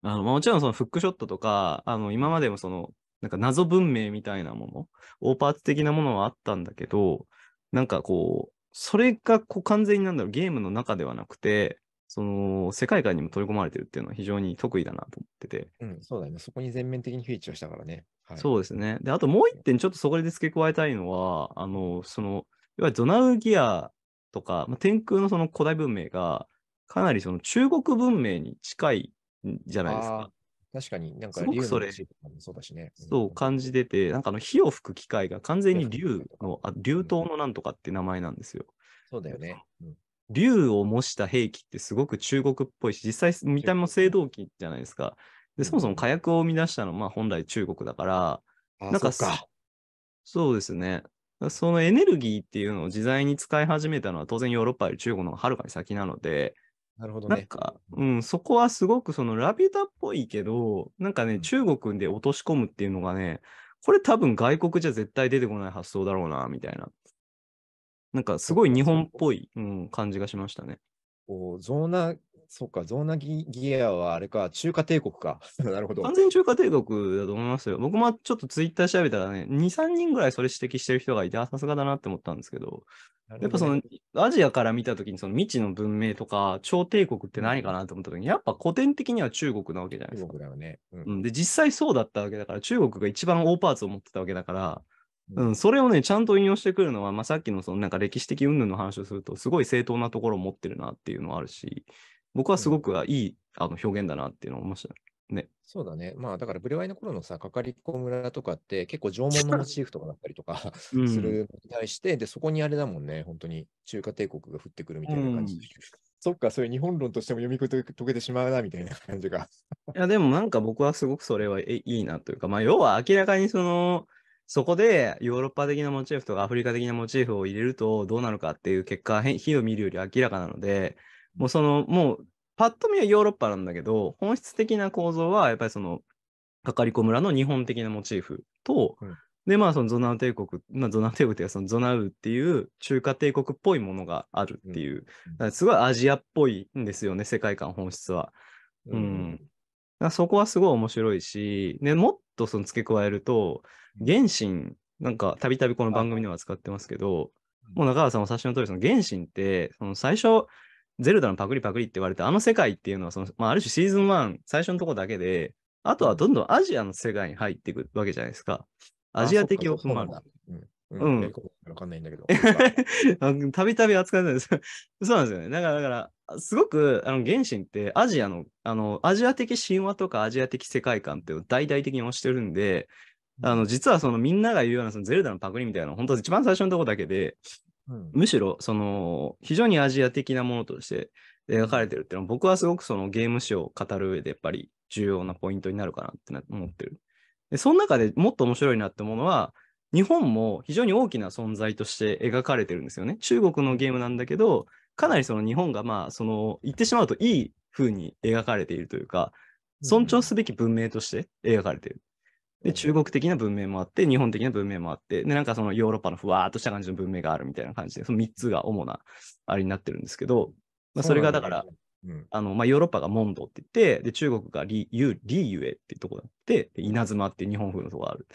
あのまあ、もちろんそのフックショットとか、あの今までもそのなんか謎文明みたいなもの、大パーツ的なものはあったんだけど、なんかこう、それがこう完全になんだろう、ゲームの中ではなくて、その世界観にも取り込まれてるっていうのは非常に得意だなと思ってて。うん、そうだよね。そこに全面的にフィーチャーしたからね。はい、そうですね。で、あともう一点、ちょっとそこで付け加えたいのは、あの、その、いわゆるドナウギアとか、まあ、天空のその古代文明が、かなりその中国文明に近いじゃないですか。確かになんか竜の石とかもそうだしね。そう、感じてて、なんかあの火を吹く機械が完全に竜の、あ竜刀のなんとかって名前なんですよ。そうだよね。うん竜を模した兵器ってすごく中国っぽいし、実際見た目も青銅器じゃないですか。でそもそも火薬を生み出したのは、まあ、本来中国だから、なんかそうですね。そのエネルギーっていうのを自在に使い始めたのは当然ヨーロッパより中国の方がはるかに先なので、なるほどね。なんか、うん、そこはすごくそのラピュタっぽいけど、なんかね、うん、中国で落とし込むっていうのがね、これ多分外国じゃ絶対出てこない発想だろうな、みたいな。なんかすごい日本っぽい、うん、感じがしましたね。おゾーナ、そっか、ゾーナギギアはあれか、中華帝国か。[laughs] なるほど。完全中華帝国だと思いますよ。僕もちょっとツイッター調べたらね、2、3人ぐらいそれ指摘してる人がいて、さすがだなって思ったんですけど、やっぱそのアジアから見た時にその未知の文明とか超帝国って何かなと思った時にやっぱ古典的には中国なわけじゃないですか。中国だよね、うんで実際そうだったわけだから中国が一番大パーツを持ってたわけだから、うん、うん、それをねちゃんと引用してくるのは、まあ、さっきのそのなんか歴史的云々の話をするとすごい正当なところを持ってるなっていうのはあるし僕はすごくいい、あの表現だなっていうのを思いました、ね。ね。そうだね。まあ、だから、ブレワイの頃のさ、かかりこ村とかって、結構縄文のモチーフとかだったりとか [laughs] するに対して、で、そこにあれだもんね、本当に中華帝国が降ってくるみたいな感じ。うん、[laughs] そっか、そういう日本論としても読み解けてしまうな、みたいな感じが。いや、でもなんか僕はすごくそれはいいなというか、まあ、要は明らかにその、そこでヨーロッパ的なモチーフとかアフリカ的なモチーフを入れるとどうなるかっていう結果、火を見るより明らかなので、もうその、もうパッと見はヨーロッパなんだけど、本質的な構造は、やっぱりその、かかりこ村の日本的なモチーフと、うん、で、まあ、そのゾナウ帝国、まあ、ゾナウ帝国っていうか、そのゾナウっていう中華帝国っぽいものがあるっていう、うん、すごいアジアっぽいんですよね、世界観本質は。うん。うん、そこはすごい面白いし、で、もっとその付け加えると、原神、なんか、たびたびこの番組では使ってますけど、もう中川さんお察しの通り、その原神って、その最初、ゼルダのパクリパクリって言われて、あの世界っていうのはその、まあ、ある種シーズン1、最初のとこだけで、あとはどんどんアジアの世界に入っていくわけじゃないですか。アジア的オ踏まンだ。うん。うん。わかんないんだけど。[laughs] たびたび扱わないです。[laughs] そうなんですよね。だから、だから、すごく、あの、原神ってアジアの、あの、アジア的神話とかアジア的世界観って大々的に推してるんで、あの、実はそのみんなが言うようなそのゼルダのパクリみたいな、本当一番最初のとこだけで、むしろその非常にアジア的なものとして描かれてるっていうのは僕はすごくそのゲーム史を語る上でやっぱり重要なポイントになるかなって思ってる。でその中でもっと面白いなって思うのは日本も非常に大きな存在として描かれてるんですよね。中国のゲームなんだけどかなりその日本がまあその言ってしまうといい風に描かれているというか尊重すべき文明として描かれている。で、中国的な文明もあって、日本的な文明もあって、で、なんかそのヨーロッパのふわーっとした感じの文明があるみたいな感じで、その3つが主なあれになってるんですけど、まあ、それがだから、うん、あのまあ、ヨーロッパがモンドって言って、で中国がリリーユエっていうとこがあって、稲妻って日本風のとこがある。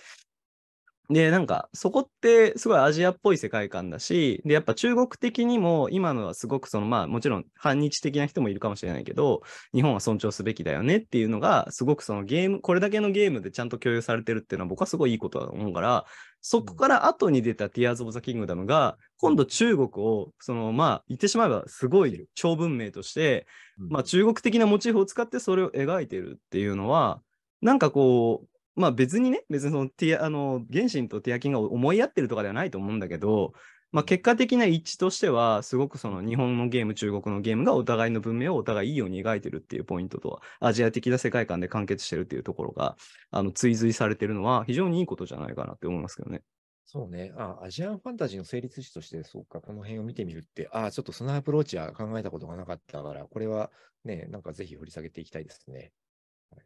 で、なんか、そこってすごいアジアっぽい世界観だし、で、やっぱ中国的にも、今のはすごくその、まあ、もちろん反日的な人もいるかもしれないけど、日本は尊重すべきだよねっていうのが、すごくそのゲーム、これだけのゲームでちゃんと共有されてるっていうのは、僕はすごいいいことだと思うから、そこから後に出た Tears of the Kingdom が、今度中国を、その、まあ、言ってしまえば、すごい超文明として、まあ、中国的なモチーフを使ってそれを描いてるっていうのは、なんかこう、まあ別にね、別にそのティア、あの、原神とティアキンが思い合ってるとかではないと思うんだけど、まあ結果的な一致としては、すごくその日本のゲーム、中国のゲームがお互いの文明をお互いいいように描いてるっていうポイントと、アジア的な世界観で完結してるっていうところが、あの、追随されてるのは非常にいいことじゃないかなって思いますけどね。そうね。あ、アジアンファンタジーの成立史として、そうか、この辺を見てみるって、あ、ちょっとそのアプローチは考えたことがなかったから、これはね、なんかぜひ掘り下げていきたいですね。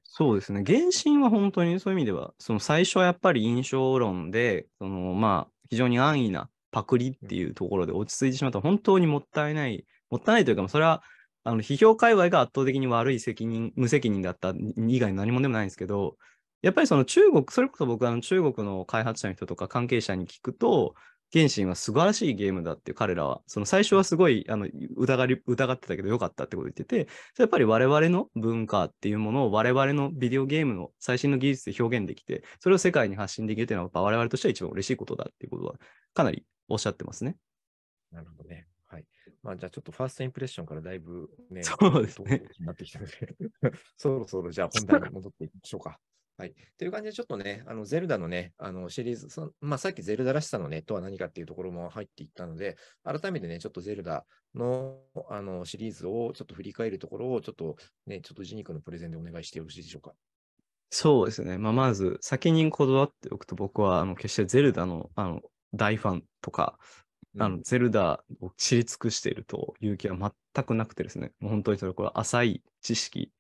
そうですね。原神は本当にそういう意味では、その最初はやっぱり印象論で、そのまあ、非常に安易なパクリっていうところで落ち着いてしまった本当にもったいない、もったいないというか、それはあの批評界隈が圧倒的に悪い責任、無責任だった以外の何もでもないんですけど、やっぱりその中国、それこそ僕は中国の開発者の人とか関係者に聞くと、原神は素晴らしいゲームだって彼らは、その最初はすごいあの疑り疑ってたけどよかったってこと言ってて、やっぱり我々の文化っていうものを我々のビデオゲームの最新の技術で表現できて、それを世界に発信できるっていうのはやっぱ我々としては一番嬉しいことだっていうことはかなりおっしゃってますね。なるほどね。はい。まあじゃあちょっとファーストインプレッションからだいぶね、そうですね。なってきたので [laughs] そろそろじゃあ本題に戻っていきましょうか。はい。という感じで、ちょっとね、あの、ゼルダのね、あの、シリーズ、そまあ、さっきゼルダらしさのね、とは何かっていうところも入っていったので、改めてね、ちょっとゼルダの、あの、シリーズをちょっと振り返るところを、ちょっとね、ちょっとジニクのプレゼンでお願いしてよろしいでしょうか。そうですね。まあ、まず、先にこだわっておくと、僕は、あの、決してゼルダの、あの、大ファンとか、あの、ゼルダを知り尽くしているという気は全くなくてですね、もう本当にそれこれ浅い知識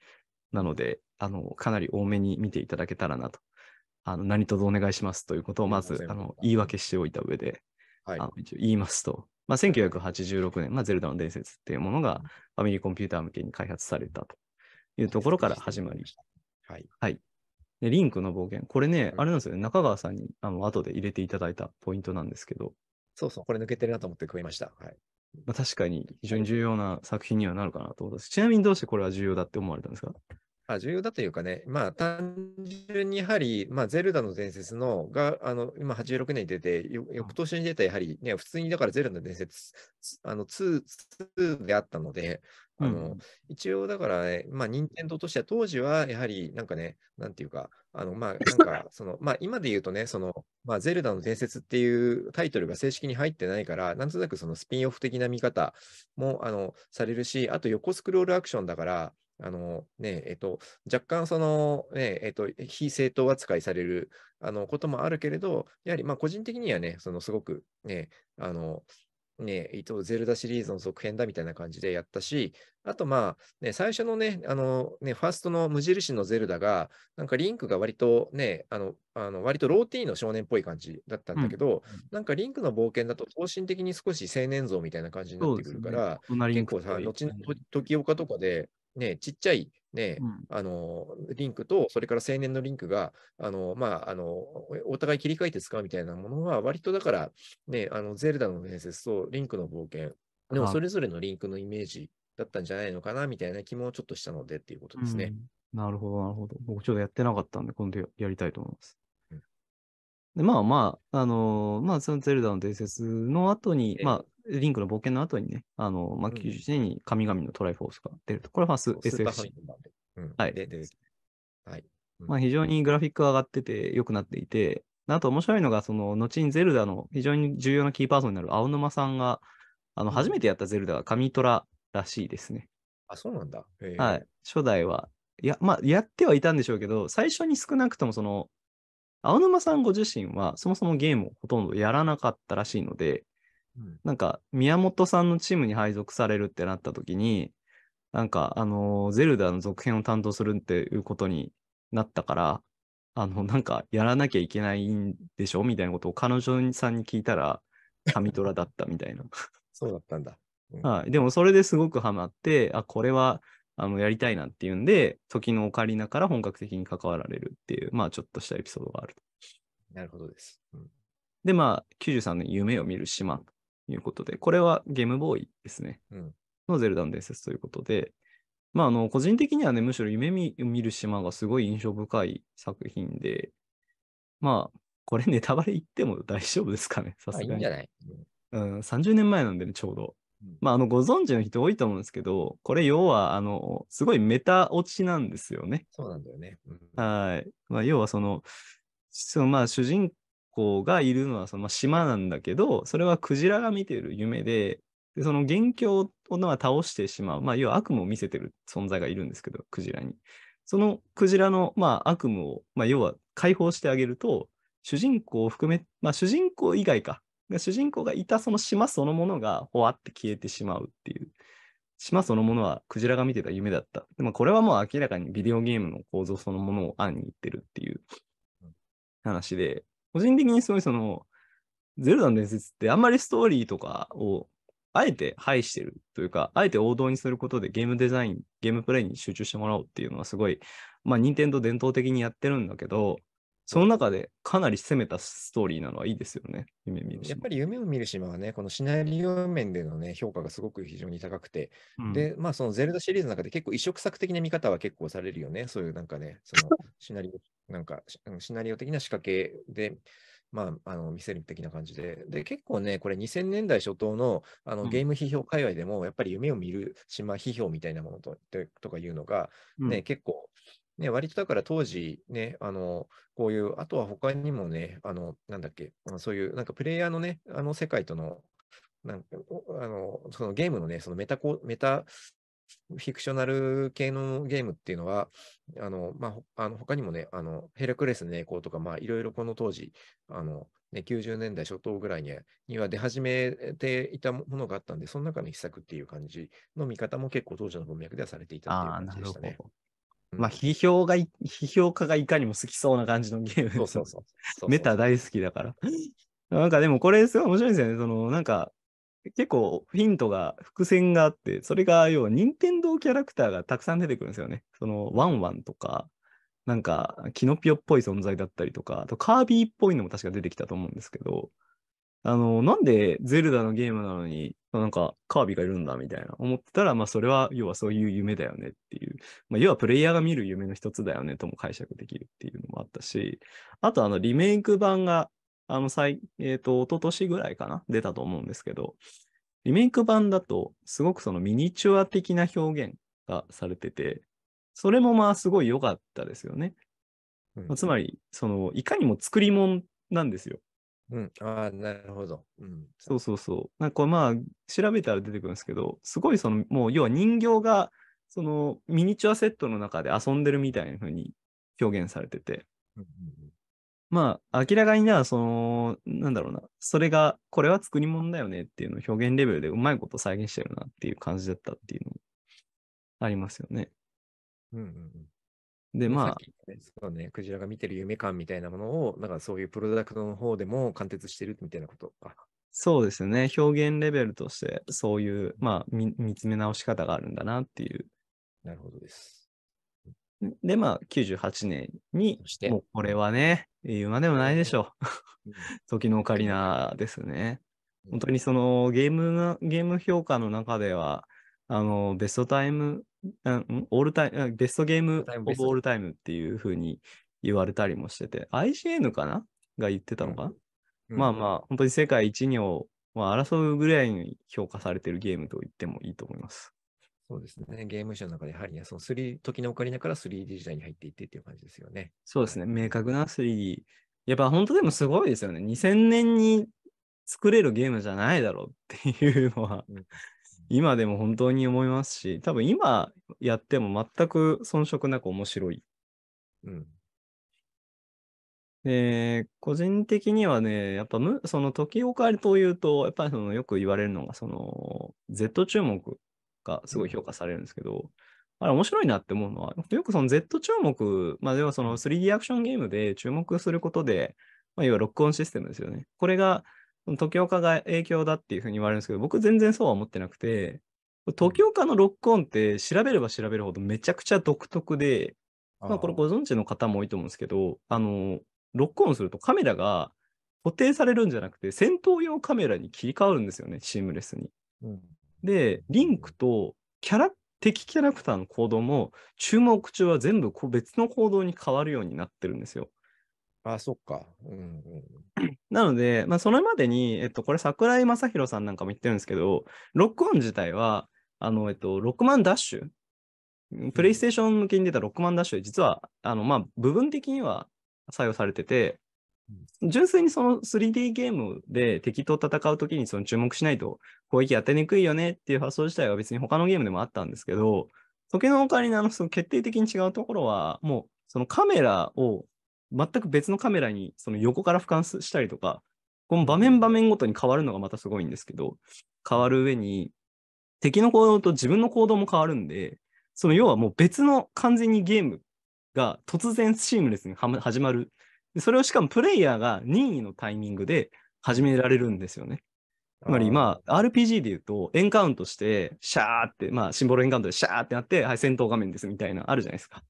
なので、あの、かなり多めに見ていただけたらなと。あの、何卒お願いしますということを、まず、あの、言い訳しておいた上で、はい、言いますと、まあ、1986年、まあ、ゼルダの伝説っていうものが、ファミリーコンピューター向けに開発されたというところから始まり、はい。はい。で、リンクの冒険。これね、あれなんですよね、中川さんに、あの、後で入れていただいたポイントなんですけど。そうそう、これ抜けてるなと思って組みました。はい。まあ、確かに非常に重要な作品にはなるかなと思います。ちなみにどうしてこれは重要だって思われたんですかあ重要だというかね、まあ、単純にやはり、まあ、ゼルダの伝説のが、あの今86年に出て、翌年に出たやはり、ね、普通にだからゼルダの伝説あの 2, 2であったので、あの、うん、一応だから、ね、まあ、任天堂としては当時はやはりなんかね、なんていうか、あの、まあ、[laughs] なんか、その、まあ、今で言うとね、その、まあ、ゼルダの伝説っていうタイトルが正式に入ってないから、なんとなくそのスピンオフ的な見方も、あの、されるし、あと横スクロールアクションだから、あのねえっと、若干その、ねえっと、非正当扱いされるあのこともあるけれど、やはりまあ個人的にはね、そのすごく、ね、あのね、ゼルダシリーズの続編だみたいな感じでやったし、あとまあ、ね、最初のね、あのね、ファーストの無印のゼルダが、なんかリンクが割とね、あの、あの割とローティーの少年っぽい感じだったんだけど、うん、なんかリンクの冒険だと方針的に少し青年像みたいな感じになってくるから、ね、結構さ、後の時岡とかで、ね、ちっちゃいで、うん、あのリンクと、それから青年のリンクが、あのまあ、あのお互い切り替えて使うみたいなものは、割とだから、ね、あのゼルダの伝説とリンクの冒険、でもそれぞれのリンクのイメージだったんじゃないのかなみたいな気もちょっとしたのでっていうことですね。うん、なるほど、なるほど。僕ちょっとやってなかったんで、今度やりたいと思います。でまあまあ、あのー、まあ、そのゼルダの伝説の後に、まあ、リンクの冒険の後にね、あのー、まあ、91年に神々のトライフォースが出ると。これはファース SF。うん、はい。でではい。まあ、非常にグラフィックが上がってて、良くなっていて、あと面白いのが、その、後にゼルダの非常に重要なキーパーソンになる青沼さんが、あの、初めてやったゼルダが神虎らしいですね。あ、そうなんだ。はい。初代は、いや、まあ、やってはいたんでしょうけど、最初に少なくともその、青沼さんご自身はそもそもゲームをほとんどやらなかったらしいので、うん、なんか宮本さんのチームに配属されるってなった時に、なんかあのゼルダの続編を担当するっていうことになったから、あの、なんかやらなきゃいけないんでしょみたいなことを彼女さんに聞いたら、神虎だったみたいな。[laughs] そうだったんだ。うん、はい、でもそれですごくハマって、あ、これはあの、やりたいなっていうんで、時のオカリナから本格的に関わられるっていう、まあ、ちょっとしたエピソードがあると。なるほどです。うん、で、まあ、93年、夢を見る島ということで、これはゲームボーイですね。うん、のゼルダン伝説ということで、まあ、あの、個人的にはね、むしろ夢見る島がすごい印象深い作品で、まあ、これネタバレ言っても大丈夫ですかね、さすがに。いいんじゃない、うん、うん、30年前なんでね、ちょうど。まあ、あのご存知の人多いと思うんですけど、これ要はあのすごいメタ落ちなんですよね。そうなんだよね。うん、はい。まあ、要はその、そのまあ主人公がいるのはその島なんだけど、それはクジラが見てる夢で、でその元凶を倒してしまう、まあ、要は悪夢を見せてる存在がいるんですけど、クジラに。そのクジラのまあ悪夢を、まあ、要は解放してあげると、主人公を含め、まあ、主人公以外か、主人公がいたその島そのものがほわって消えてしまうっていう。島そのものはクジラが見てた夢だった。でもこれはもう明らかにビデオゲームの構造そのものを案に言ってるっていう話で、個人的にすごいその、ゼルダの伝説ってあんまりストーリーとかをあえて排してるというか、あえて王道にすることでゲームデザイン、ゲームプレイに集中してもらおうっていうのはすごい、まあ、任天堂伝統的にやってるんだけど、その中でかなり攻めたストーリーなのはいいですよね、夢見る島。やっぱり夢を見る島はね、このシナリオ面でのね、評価がすごく非常に高くて、うん、で、まあそのゼルダシリーズの中で結構移植作的な見方は結構されるよね、そういうなんかね、そのシナリオ、なんかシナリオ的な仕掛けで、まあ、あの見せる的な感じで。で、結構ね、これ2000年代初頭のあのゲーム批評界隈でも、やっぱり夢を見る島批評みたいなものととかいうのがね、うん、結構ね、割とだから当時、ね、あの、こういう、あとは他にもね、あの、なんだっけ、そういう、なんかプレイヤーのね、あの世界との、なんか、あの、そのゲームのね、そのメタコ、メタ、フィクショナル系のゲームっていうのは、あの、まあ、あの他にもね、あの、ヘラクレスの栄光とか、まあ、いろいろこの当時、あの、ね、90年代初頭ぐらいには出始めていたものがあったんで、その中の秘策っていう感じの見方も結構当時の文脈ではされていたっていう感じでしたね。まあ、批評が、批評家がいかにも好きそうな感じのゲーム。そうそうそう。メタ大好きだから。なんかでもこれすごい面白いですよね。その、なんか、結構ヒントが、伏線があって、それが要は、任天堂キャラクターがたくさん出てくるんですよね。その、ワンワンとか、なんか、キノピオっぽい存在だったりとか、あとカービィっぽいのも確か出てきたと思うんですけど、あの、なんでゼルダのゲームなのに、なんかカービィがいるんだみたいな思ってたら、まあそれは要はそういう夢だよねっていう、まあ要はプレイヤーが見る夢の一つだよねとも解釈できるっていうのもあったし、あとあのリメイク版が、あの最、えっ、ー、と、一昨年ぐらいかな出たと思うんですけど、リメイク版だとすごくそのミニチュア的な表現がされてて、それもまあすごい良かったですよね。うん、つまり、その、いかにも作り物なんですよ。うん、あなるほど、うん。そうそうそう。なんかまあ、調べたら出てくるんですけど、すごいその、もう要は人形が、そのミニチュアセットの中で遊んでるみたいな風に表現されてて。うんうんうんまあ、明らかにな、その、なんだろうな、それが、これは作り物だよねっていうのを表現レベルでうまいこと再現してるなっていう感じだったっていうのもありますよね。うんうんうん。で、まあ、そうね、クジラが見てる夢感みたいなものを、なんかそういうプロダクトの方でも貫徹してるみたいなことか。そうですね、表現レベルとして、そういう、まあ見、つめ直し方があるんだなっていう。なるほどです。で、まあ、98年に、もうこれはね、言うまでもないでしょう。時のオカリナですね。本当にそのゲームゲーム評価の中では、あの、ベストタイムうん、オールタイム、ベストゲームオブオールタイムっていうふうに言われたりもしてて、IGN かなが言ってたのかな、うん、まあまあ、本当に世界一、二を、争うぐらいに評価されてるゲームと言ってもいいと思います。そうですね。ゲーム社の中でやはりね、その3、時のオカリナから 3D 時代に入っていってっていう感じですよね。そうですね。明確な 3D。やっぱ本当でもすごいですよね。2000年に作れるゲームじゃないだろうっていうのは、今でも本当に思いますし、多分今やっても全く遜色なく面白い。うん。で、個人的にはね、やっぱむ、その時変かるというと、やっぱりそのよく言われるのが、その、Z 注目がすごい評価されるんですけど、うん、あれ面白いなって思うのは、よくその Z 注目、まあ、要はその 3D アクションゲームで注目することで、まあ、要はロックオンシステムですよね。これが、時岡が影響だっていうふうに言われるんですけど、僕全然そうは思ってなくて、時岡のロックオンって調べれば調べるほどめちゃくちゃ独特で、まあ、これご存知の方も多いと思うんですけど、あの、ロックオンするとカメラが固定されるんじゃなくて、戦闘用カメラに切り替わるんですよね、シームレスに。うん、で、リンクとキャラ、敵キャラクターの行動も、注目中は全部こう別の行動に変わるようになってるんですよ。あ、そっか。うん、うん、[clears throat] なので、まあ、それまでに、えっと、これ、桜井正宏さんなんかも言ってるんですけど、ロックオン自体は、あの、えっと、6万ダッシュ、プレイステーション向けに出た6万ダッシュ、実は、あの、まあ、部分的には採用されてて、純粋にその 3D ゲームで敵と戦うときにその注目しないと攻撃当てにくいよねっていう発想自体は別に他のゲームでもあったんですけど、時のおかのあのその決定的に違うところは、もうそのカメラを全く別のカメラにその横から俯瞰したりとか、この場面場面ごとに変わるのがまたすごいんですけど、変わる上に、敵の行動と自分の行動も変わるんで、その要はもう別の完全にゲームが突然シームレスに始まる。それをしかもプレイヤーが任意のタイミングで始められるんですよね。つまりまあ RPG で言うとエンカウントしてシャーってまあシンボルエンカウントでシャーってなってはい戦闘画面ですみたいなあるじゃないですか。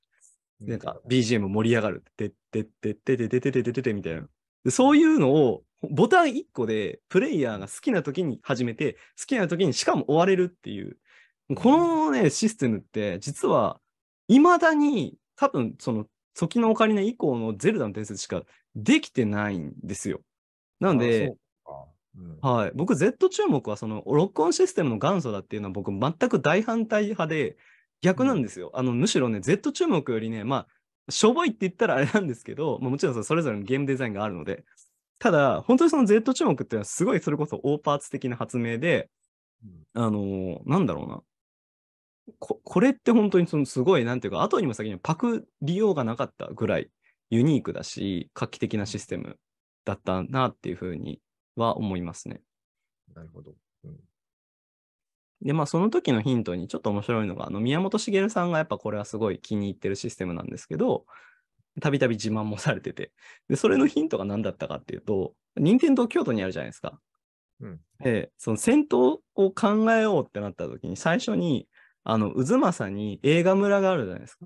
なんか BGM 盛り上がる。でででででででででででみたいな。そういうのをボタン1個でプレイヤーが好きな時に始めて、好きな時にしかも終われるっていう。このね、システムって実は未だに多分その時のオカリナ以降のゼルダの伝説しかできてないんですよ。なんで、はい、僕 Z 注目はそのロックオンシステムの元祖だっていうのは僕全く大反対派で逆なんですよ。あのむしろね、Z 注目よりね、まあ、しょぼいって言ったらあれなんですけど、まあ、もちろんそれぞれのゲームデザインがあるので、ただ、本当にその Z 注目っていうのは、すごいそれこそ大パーツ的な発明で、あのー、なんだろうな。ここれって本当にそのすごい、なんていうか、後にも先にもパク利用がなかったぐらいユニークだし、画期的なシステムだったなっていうふうには思いますね。なるほど。うん、で、まあ、その時のヒントにちょっと面白いのが、あの、宮本茂さんがやっぱこれはすごい気に入ってるシステムなんですけど、たびたび自慢もされてて。で、それのヒントが何だったかっていうと、任天堂京都にあるじゃないですか。うん、で、その戦闘を考えようってなった時に、最初に、あの、渦政に映画村があるじゃないですか。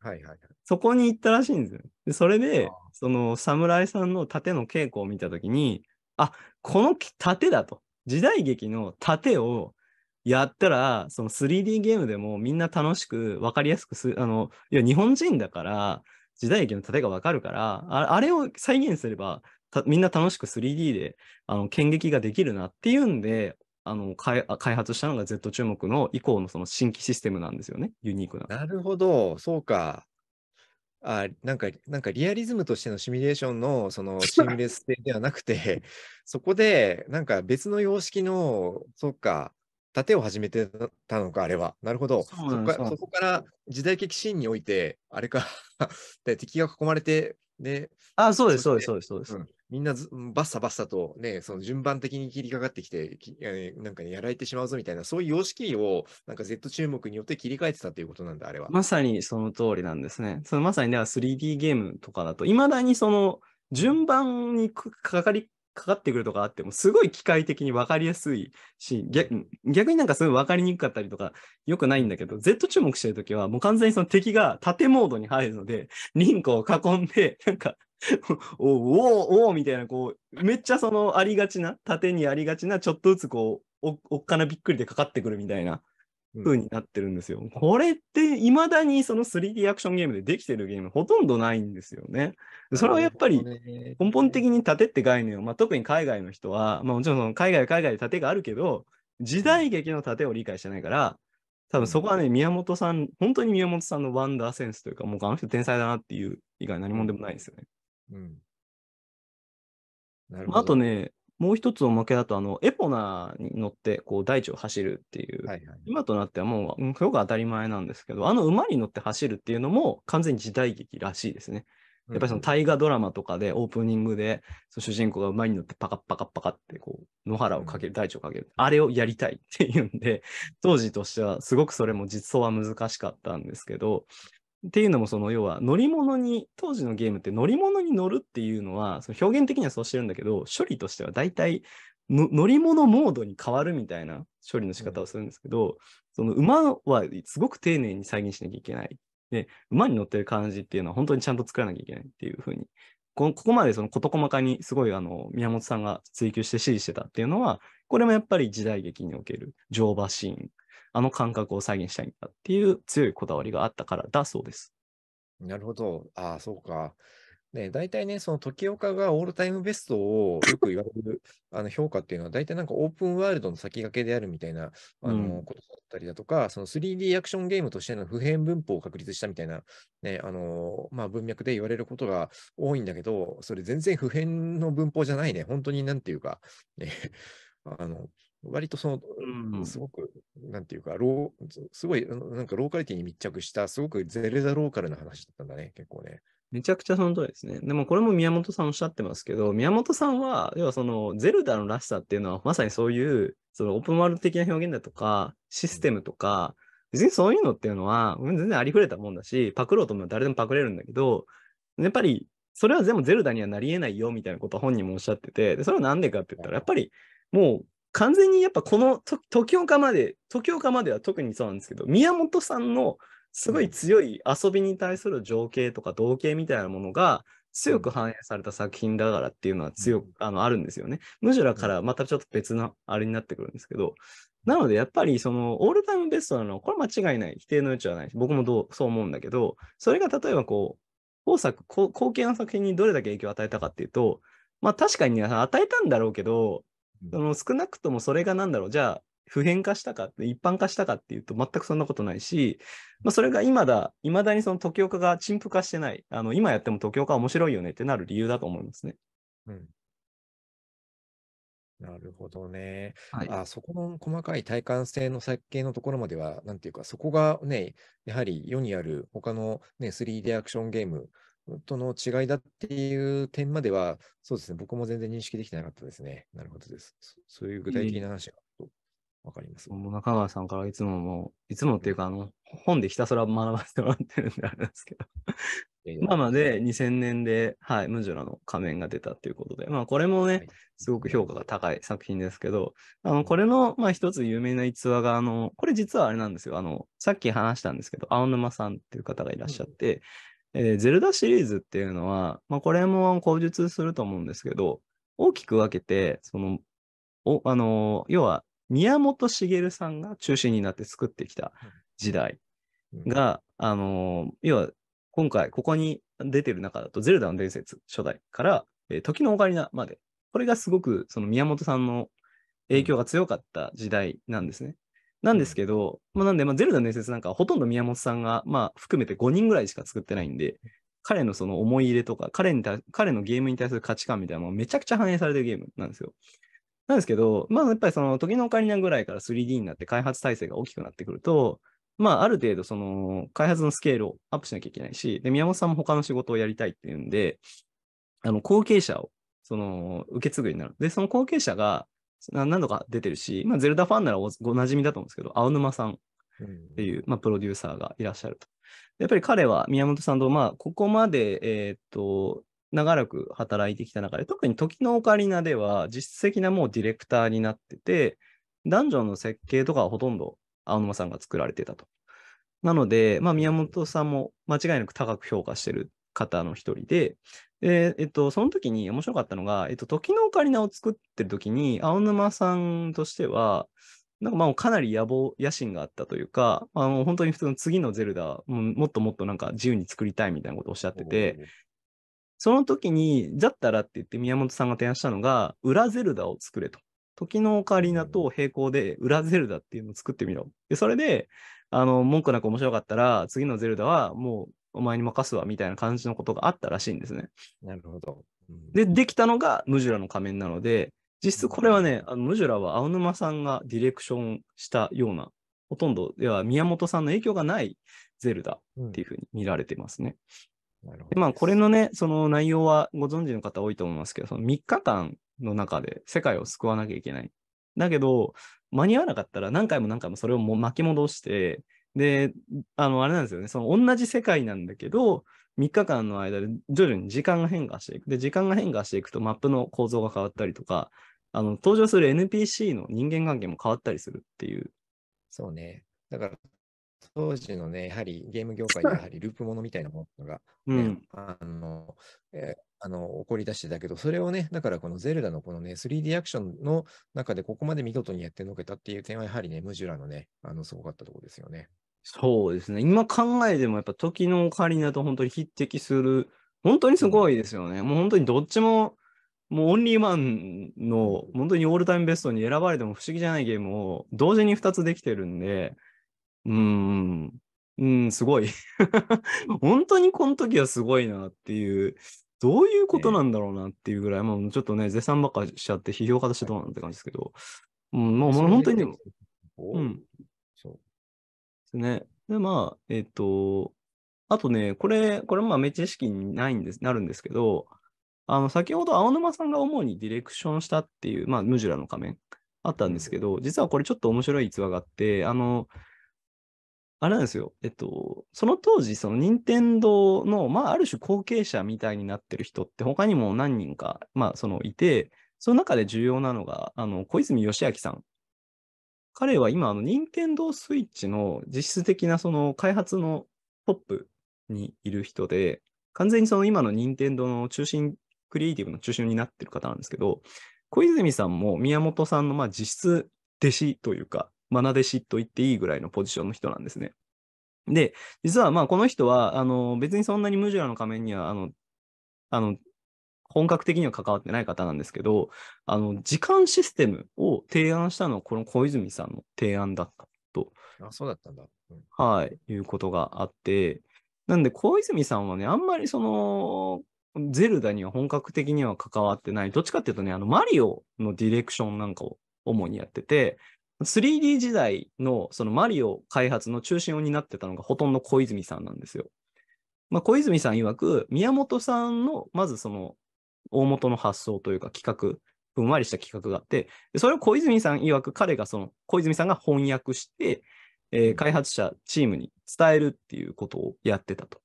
はいはいはい。そこに行ったらしいんですよ。で、それで、その侍さんの盾の稽古を見た時に、あ、この盾だと。時代劇の盾をやったら、その 3D ゲームでもみんな楽しく分かりやすくす、あの、いや、日本人だから、時代劇の例えが分かるからあ、あれを再現すれば、みんな楽しく 3D であの剣劇ができるなっていうんで、あの開発したのが Z 注目の以降のその新規システムなんですよね、ユニークな。なるほど、そうか。あなんか、なんかリアリズムとしてのシミュレーションのそのシームレス性ではなくて、[laughs] そこでなんか別の様式の、そうか、盾を始めてたのか、あれは。なるほど。そこから時代劇シーンにおいて、あれか [laughs] で、敵が囲まれて、で、あ、そうです、そうです、そうです、そうです、みんなバッサバッサとね、その順番的に切りかかってきて、きなんか、ね、やられてしまうぞみたいな、そういう様式を、なんか Z 注目によって切り替えてたということなんだ、あれは。まさにその通りなんですね。そのまさに、だから 3D ゲームとかだと、いまだにその順番にかかりかかってくるとかあっても、すごい機械的に分かりやすいし、逆逆になんかすごい分かりにくかったりとか、よくないんだけど、Z 注目してるときは、もう完全にその敵が縦モードに入るので、リンクを囲んで、なんかおおおみたいな、こう、めっちゃそのありがちな、縦にありがちな、ちょっとずつこう、おおっかなびっくりでかかってくるみたいな風になってるんですよ。うん、これって未だにその 3D アクションゲームでできてるゲームほとんどないんですよね。それはやっぱり根本的に盾って概念を、まあ、特に海外の人は、まあ、もちろん海外は海外で盾があるけど時代劇の盾を理解してないから多分そこはね宮本さん本当に宮本さんのワンダーセンスというかもうあの人天才だなっていう以外何者でもないですよね。うん、まあとねもう一つおまけだと、あの、エポナに乗って、こう、大地を走るっていう、はいはい、今となってはもう、今日が当たり前なんですけど、あの馬に乗って走るっていうのも、完全に時代劇らしいですね。やっぱりその大河ドラマとかでオープニングで、その主人公が馬に乗ってパカッパカッパカってこう野原をかける、大地をかける、あれをやりたいっていうんで、当時としてはすごくそれも実装は難しかったんですけど、っていうのもその要は乗り物に当時のゲームって乗り物に乗るっていうのはその表現的にはそうしてるんだけど処理としては大体乗り物モードに変わるみたいな処理の仕方をするんですけど、うん、その馬はすごく丁寧に再現しなきゃいけないで馬に乗ってる感じっていうのは本当にちゃんと作らなきゃいけないっていうふうにここまでその事細かにすごいあの宮本さんが追求して支持してたっていうのはこれもやっぱり時代劇における乗馬シーンあの感覚を再現したいんだっていう強いこだわりがあったからだそうです。なるほど。ああ、そうか。ね、大体ね、その時岡がオールタイムベストをよく言われる [laughs] あの評価っていうのは、大体なんかオープンワールドの先駆けであるみたいなあの、ことだったりだとか、うん、3D アクションゲームとしての普遍文法を確立したみたいな、ね、あの、まあ、文脈で言われることが多いんだけど、それ全然普遍の文法じゃないね。本当になんていうか、ね、[laughs] あの、割とその、うん、すごく、なんていうか、ロー、すごい、なんかローカリティに密着した、すごくゼレザローカルな話だったんだね、結構ね。めちゃくちゃその通りですね。でもこれも宮本さんおっしゃってますけど、宮本さんは、要はその、ゼルダのらしさっていうのは、まさにそういう、そのオープンワールド的な表現だとか、システムとか、別にそういうのっていうのは、全然ありふれたもんだし、パクろうと思えば誰でもパクれるんだけど、やっぱり、それは全部ゼルダにはなり得ないよみたいなことは本人もおっしゃってて、でそれはなんでかって言ったら、やっぱりもう完全にやっぱこの時岡まで、時岡までは特にそうなんですけど、宮本さんのすごい強い遊びに対する情景とか同型みたいなものが強く反映された作品だからっていうのは強く、あのあるんですよね。ムジュラからまたちょっと別のあれになってくるんですけど、なのでやっぱりそのオールタイムベストなのはこれ間違いない否定の余地はないし僕もどうそう思うんだけどそれが例えばこう方作後継の作品にどれだけ影響を与えたかっていうとまあ確かに、与えたんだろうけどその少なくともそれが何だろう、じゃあ、普遍化したかって、一般化したかっていうと全くそんなことないし、まあ、それが今だ、いまだにその時岡が陳腐化してない、あの今やっても時岡面白いよねってなる理由だと思いますね。うん、なるほどね。はい、あそこの細かい体感性の設計のところまでは、なんていうか、そこがね、やはり世にある他の、ね、3D アクションゲームとの違いだっていう点までは、そうですね、僕も全然認識できてなかったですね。なるほどです。そういう具体的な話が分かります。中川さんからいつももう、いつもっていうか、あの、本でひたすら学ばせてもらってるんであれなんですけど。今まで、2000年で、はい、ムジュラの仮面が出たっていうことで、まあこれもね、すごく評価が高い作品ですけど、あの、これの、まあ一つ有名な逸話が、あの、これ実はあれなんですよ、あの、さっき話したんですけど、青沼さんっていう方がいらっしゃって、えー、ゼルダシリーズっていうのは、まあ、これも口述すると思うんですけど、大きく分けて、その、おあのー、要は、宮本茂さんが中心になって作ってきた時代が、うん、あのー、要は、今回、ここに出てる中だと、ゼルダの伝説初代から、えー、時のオカリナまで、これがすごく、その宮本さんの影響が強かった時代なんですね。なんですけど、まあ、なんで、まあ、ゼルダの伝説なんかほとんど宮本さんが、まあ、含めて5人ぐらいしか作ってないんで、彼のその思い入れとか、彼に彼のゲームに対する価値観みたいなのめちゃくちゃ反映されてるゲームなんですよ。なんですけど、まあ、やっぱりその時のオカリナぐらいから 3D になって開発体制が大きくなってくると、まあ、ある程度その開発のスケールをアップしなきゃいけないし、で、宮本さんも他の仕事をやりたいっていうんで、あの、後継者をその受け継ぐようになる。で、その後継者が、何度か出てるし、まあ、ゼルダファンならおおなじみだと思うんですけど、青沼さんっていう、まあ、プロデューサーがいらっしゃると。やっぱり彼は宮本さんと、まあ、ここまで、えー、っと、長らく働いてきた中で、特に時のオカリナでは、実質的なもうディレクターになってて、ダンジョンの設計とかはほとんど青沼さんが作られてたと。なので、まあ、宮本さんも間違いなく高く評価してる方の一人で、で、えっと、その時に面白かったのが、えっと、時のオカリナを作ってる時に、青沼さんとしては、なんかまあかなり野望、野心があったというか、あの本当に普通の次のゼルダ、もっともっとなんか自由に作りたいみたいなことをおっしゃってて、その時に、じゃったらって言って宮本さんが提案したのが、裏ゼルダを作れと。時のオカリナと並行で裏ゼルダっていうのを作ってみろ。で、それで、あの、文句なく面白かったら、次のゼルダはもうお前に任すわ、みたいな感じのことがあったらしいんですね。なるほど。うん、で、できたのがムジュラの仮面なので、実質これはね、あのムジュラは青沼さんがディレクションしたような、ほとんどでは宮本さんの影響がないゼルダっていうふうに見られてますね。まあ、これのね、その内容はご存知の方多いと思いますけど、その3日間の中で世界を救わなきゃいけない。だけど、間に合わなかったら何回も何回もそれをも巻き戻して、で、あの、あれなんですよね。その同じ世界なんだけど、3日間の間で徐々に時間が変化していく。で、時間が変化していくとマップの構造が変わったりとか、あの、登場する NPC の人間関係も変わったりするっていう。そうね。だから、当時のね、やはりゲーム業界で [laughs] やはりループものみたいなものが、ね、うん、あの、えー、あの起こり出してたけど、それをね、だからこのゼルダのこのね、3D アクションの中でここまで見事にやってのけたっていう点は、やはりね、ムジュラのね、あの、すごかったところですよね。そうですね。今考えてもやっぱ時のオカリナと本当に匹敵する、本当にすごいですよね。もう本当にどっちも、もうオンリーワンの本当にオールタイムベストに選ばれても不思議じゃないゲームを同時に2つできてるんで、うーん、うん、すごい。[laughs] 本当にこの時はすごいなっていう、どういうことなんだろうなっていうぐらい、もうちょっとね、絶賛ばっかしちゃって、批評家としてどうなんって感じですけど、うん、もう本当に、うん、ですね。で、まあ、えっ、ー、と、あとね、これ、これまあ、目知識にないんです、なるんですけど、あの、先ほど青沼さんが主にディレクションしたっていう、まあ、ムジュラの仮面あったんですけど、実はこれちょっと面白い逸話があって、あの、あれなんですよ、えっと、その当時、その任天堂の、まあ、ある種後継者みたいになってる人って他にも何人か、まあ、そのいて、その中で重要なのが、あの、小泉義明さん彼は今、あの、任天堂スイッチの実質的なその開発のトップにいる人で、完全にその今の任天堂の中心、クリエイティブの中心になっている方なんですけど、小泉さんも宮本さんのまあ実質弟子というか、まな弟子と言っていいぐらいのポジションの人なんですね。で、実はまあこの人は、あの別にそんなにムジュラの仮面にはあのあの本格的には関わってない方なんですけど、あの、時間システムを提案したのは、この小泉さんの提案だったと。あ、そうだったんだ。うん、はい、いうことがあって、なんで、小泉さんはね、あんまりその、ゼルダには本格的には関わってない。どっちかっていうとね、あの、マリオのディレクションなんかを主にやってて、3D 時代のそのマリオ開発の中心を担ってたのがほとんど小泉さんなんですよ。まあ、小泉さん曰く、宮本さんの、まずその大元の発想というか企画、ふんわりした企画があって、それを小泉さん曰く、彼がその、小泉さんが翻訳して、えー、開発者チームに伝えるっていうことをやってたと。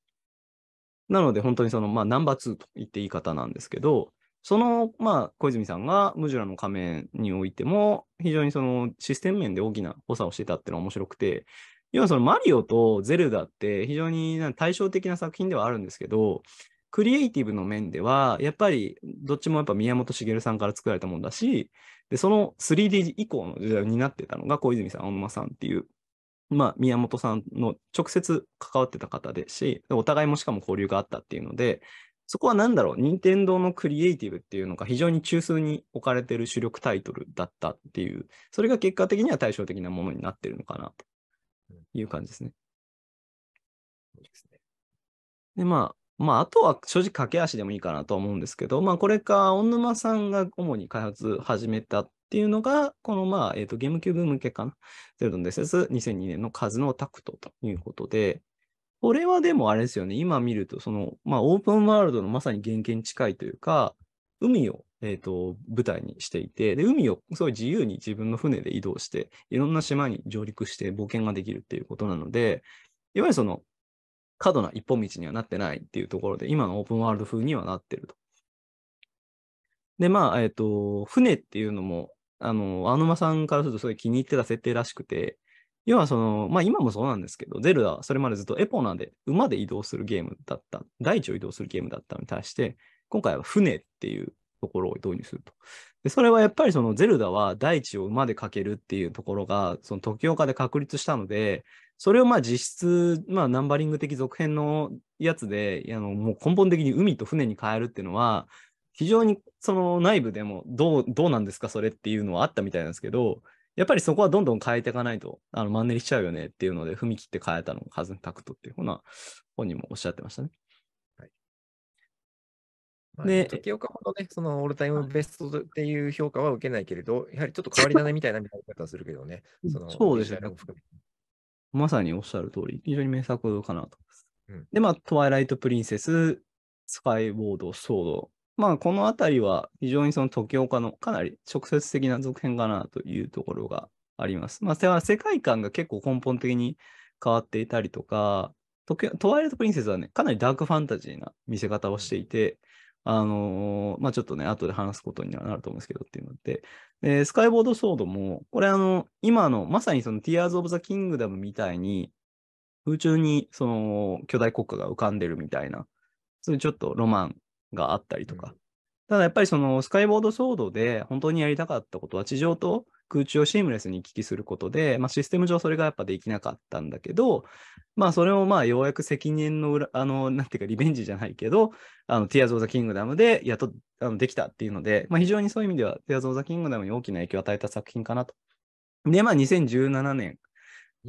なので、本当にその、まあ、ナンバー2と言っていい方なんですけど、その、まあ、小泉さんがムジュラの仮面においても、非常にそのシステム面で大きな補佐をしてたっていうのは面白くて、要はそのマリオとゼルダって非常に対照的な作品ではあるんですけど、クリエイティブの面では、やっぱりどっちもやっぱ宮本茂さんから作られたものだし、で、その 3D 以降の時代になってたのが小泉さん、小沼さんっていう、まあ、宮本さんの直接関わってた方ですし、お互いもしかも交流があったっていうので、そこは何だろう、任天堂のクリエイティブっていうのが非常に中枢に置かれてる主力タイトルだったっていう、それが結果的には対照的なものになってるのかなという感じですね。で、まあ、まあ、あとは正直駆け足でもいいかなと思うんですけど、まあ、これか、小沼さんが主に開発始めたっていうのが、この、まあ、えっ、ー、と、ゲームキューブ向けかな。ゼルドデセス2002年の数のタクトということで、これはでもあれですよね、今見ると、その、まあ、オープンワールドのまさに原型に近いというか、海を、えーと舞台にしていてで、海をすごい自由に自分の船で移動して、いろんな島に上陸して冒険ができるっていうことなので、いわゆるその過度な一本道にはなってないっていうところで、今のオープンワールド風にはなってると。で、まあ、えっ、ー、と、船っていうのも、あの、アノマさんからするとすごい気に入ってた設定らしくて、要はその、まあ今もそうなんですけど、ゼルダ、それまでずっとエポナで馬で移動するゲームだった、大地を移動するゲームだったのに対して、今回は船っていうところを導入すると。で、それはやっぱりそのゼルダは大地を馬で駆けるっていうところが、その時岡で確立したので、それをまあ実質、まあナンバリング的続編のやつで、あのもう根本的に海と船に変えるっていうのは、非常にその内部でもどう、どうなんですかそれっていうのはあったみたいなんですけど、やっぱりそこはどんどん変えていかないと、あのマンネリしちゃうよねっていうので、踏み切って変えたのがカズンタクトっていうふうな本人もおっしゃってましたね。ね、時岡ほどね、そのオールタイムベストっていう評価は受けないけれど、やはりちょっと変わり種みたいな見方するけどね。そのそうですね。まさにおっしゃる通り、非常に名作かなと。うん、で、まあ、トワイライト・プリンセス、スカイ・ウォード、ソード。まあ、このあたりは非常にその時岡のかなり直接的な続編かなというところがあります。まあ、世界観が結構根本的に変わっていたりとか、トワイライト・プリンセスはね、かなりダークファンタジーな見せ方をしていて、あのー、まあ、ちょっとね、後で話すことにはなると思うんですけどっていうので、でスカイボードソードも、これあの、今の、まさにその Tears of the Kingdom みたいに、空中にその巨大国家が浮かんでるみたいな、そういうちょっとロマンがあったりとか、うん、ただやっぱりそのスカイボードソードで本当にやりたかったことは地上と空中をシームレスに行き来することで、まあ、システム上それがやっぱできなかったんだけど、まあ、それをまあようやく責任の裏、あの、なんていうかリベンジじゃないけど、あの、Tears of the Kingdom でやっとあのできたっていうので、まあ、非常にそういう意味では Tears of the Kingdom に大きな影響を与えた作品かなと。で、まあ、2017年。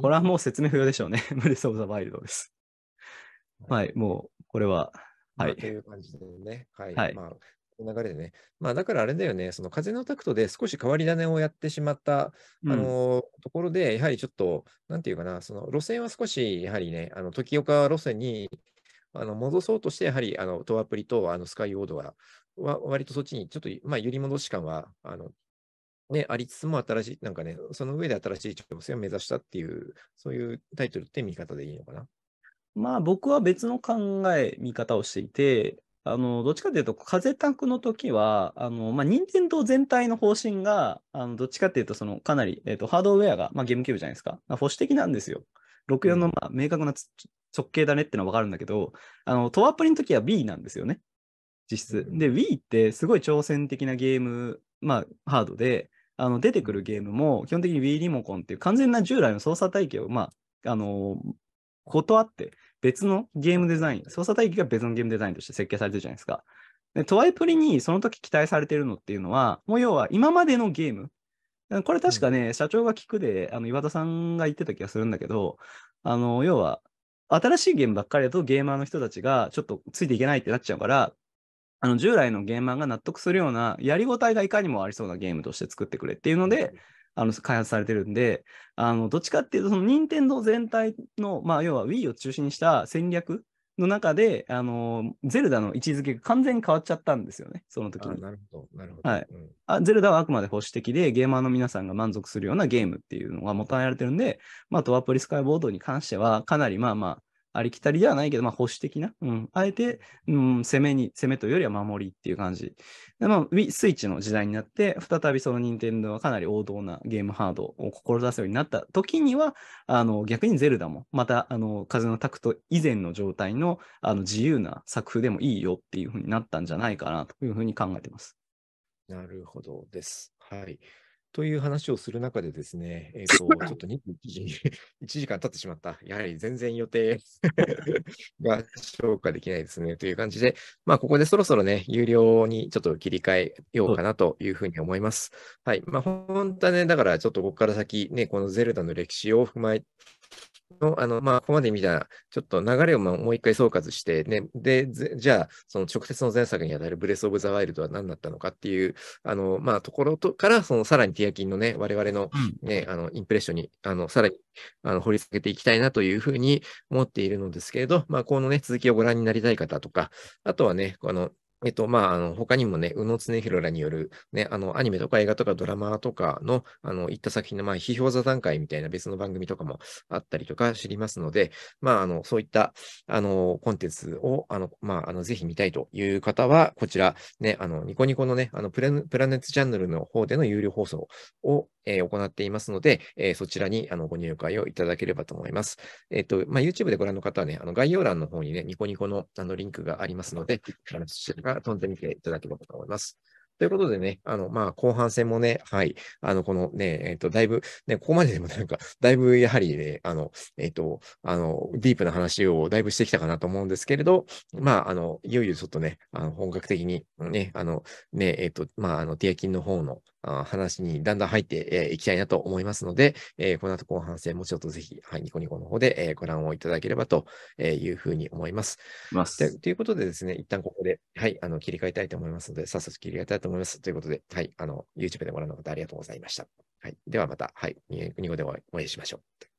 これはもう説明不要でしょうね。ムレス・オブ・ザ・ワイルドです。はい、もう、これは、はい。という感じでね、はい。はい、まあ、流れでね。まあ、だからあれだよね、その風のタクトで少し変わり種をやってしまった、うん、あのところで、やはりちょっと、なんていうかな、その路線は少し、やはりね、あの時岡路線にあの戻そうとして、やはりあのトアプリとあのスカイオードは、割とそっちにちょっと、まあ、揺り戻し感はあのね、ありつつも新しい、なんかね、その上で新しい挑戦を目指したっていう、そういうタイトルって見方でいいのかな。まあ僕は別の考え、見方をしていて、あの、どっちかというと、風タクの時は、あの、まあ、任天堂全体の方針が、あの、どっちかというと、その、かなり、えっ、ー、と、ハードウェアが、まあ、ゲームキューブじゃないですか。まあ、保守的なんですよ。64の、ま明確な直径だねってのはわかるんだけど、あの、トワプリの時は B なんですよね。実質。で、Wii ってすごい挑戦的なゲーム、まあ、ハードで、あの、出てくるゲームも、基本的に Wii リモコンっていう完全な従来の操作体系を、まあ、あの断って、別のゲームデザイン、操作体系が別のゲームデザインとして設計されてるじゃないですか。で、トワイプリにその時期待されてるのっていうのは、もう要は今までのゲーム。これ確かね、うん、社長が聞くで、あの、岩田さんが言ってた気がするんだけど、あの、要は、新しいゲームばっかりだとゲーマーの人たちがちょっとついていけないってなっちゃうから、あの、従来のゲーマーが納得するような、やりごたえがいかにもありそうなゲームとして作ってくれっていうので、あの開発されてるんで、あのどっちかっていうと、その任天堂全体の、まあ、要は Wii を中心にした戦略の中で、あのゼルダの位置づけが完全に変わっちゃったんですよね、その時に。なるほど、なるほど。はい、あゼルダはあくまで保守的で、ゲーマーの皆さんが満足するようなゲームっていうのが求められてるんで、まあ、トワプリスカイボードに関しては、かなりまあまあ、ありきたりではないけど、まあ、保守的な、うん、あえて、うん、攻めに、攻めというよりは守りっていう感じ。でまあ、スイッチの時代になって、再びその任天堂はかなり王道なゲームハードを志すようになった時には、あの逆にゼルダも、また、あの風のタクト以前の状態のあの自由な作風でもいいよっていうふうになったんじゃないかなというふうに考えてます。なるほどです。はい。という話をする中でですね、えーと、ちょっと21時に1時間経ってしまった。やはり全然予定 [laughs] が消化できないですねという感じで、まあ、ここでそろそろね、有料にちょっと切り替えようかなというふうに思います。はい。まあ、本当はね、だからちょっとここから先、ね、このゼルダの歴史を踏まえ、の、あの、まあ、ここまで見たら、ちょっと流れをもう一回総括して、ね、で、じゃあ、その直接の前作にあたるブレス・オブ・ザ・ワイルドは何だったのかっていう、あの、まあ、ところとから、そのさらにティアキンのね、我々のね、うん、あの、インプレッションに、あの、さらに、あの、掘り下げていきたいなというふうに思っているのですけれど、まあ、このね、続きをご覧になりたい方とか、あとはね、あの、えっと、まあ、あの、他にもね、宇野恒弘らによる、ね、あの、アニメとか映画とかドラマとかの、あの、いった作品の、まあ、批評座談会みたいな別の番組とかもあったりとか知りますので、まあ、あの、そういった、あの、コンテンツを、あの、まあ、あの、ぜひ見たいという方は、こちら、ね、あの、ニコニコのね、あのププラネットチャンネルの方での有料放送を、え行っていますので、えそちらにあのご入会をいただければと思います。えっ、と、まあ、YouTube でご覧の方はね、あの概要欄の方にね、ニコニコのあのリンクがありますので、あのそちらから飛んでみていただければと思います。ということでね、あの、まあ、後半戦もね、はい、あの、このね、えっ、と、だいぶ、ね、ここまででもなんか、だいぶやはりね、あの、えっ、と、あの、ディープな話をだいぶしてきたかなと思うんですけれど、まあ、あの、いよいよちょっとね、あの本格的にね、あの、ね、えっ、と、まあ、あの、ティアキンの方の、話にだんだん入っていきたいなと思いますので、この後後半戦もちょっとぜひ、はい、ニコニコの方でご覧をいただければというふうに思います。ますということでですね、一旦ここで、はい、あの切り替えたいと思いますので、早速切り替えたいと思います。ということで、はい、あの YouTube でご覧の方ありがとうございました。はい、ではまた、はい、ニコニコでお会いしましょう。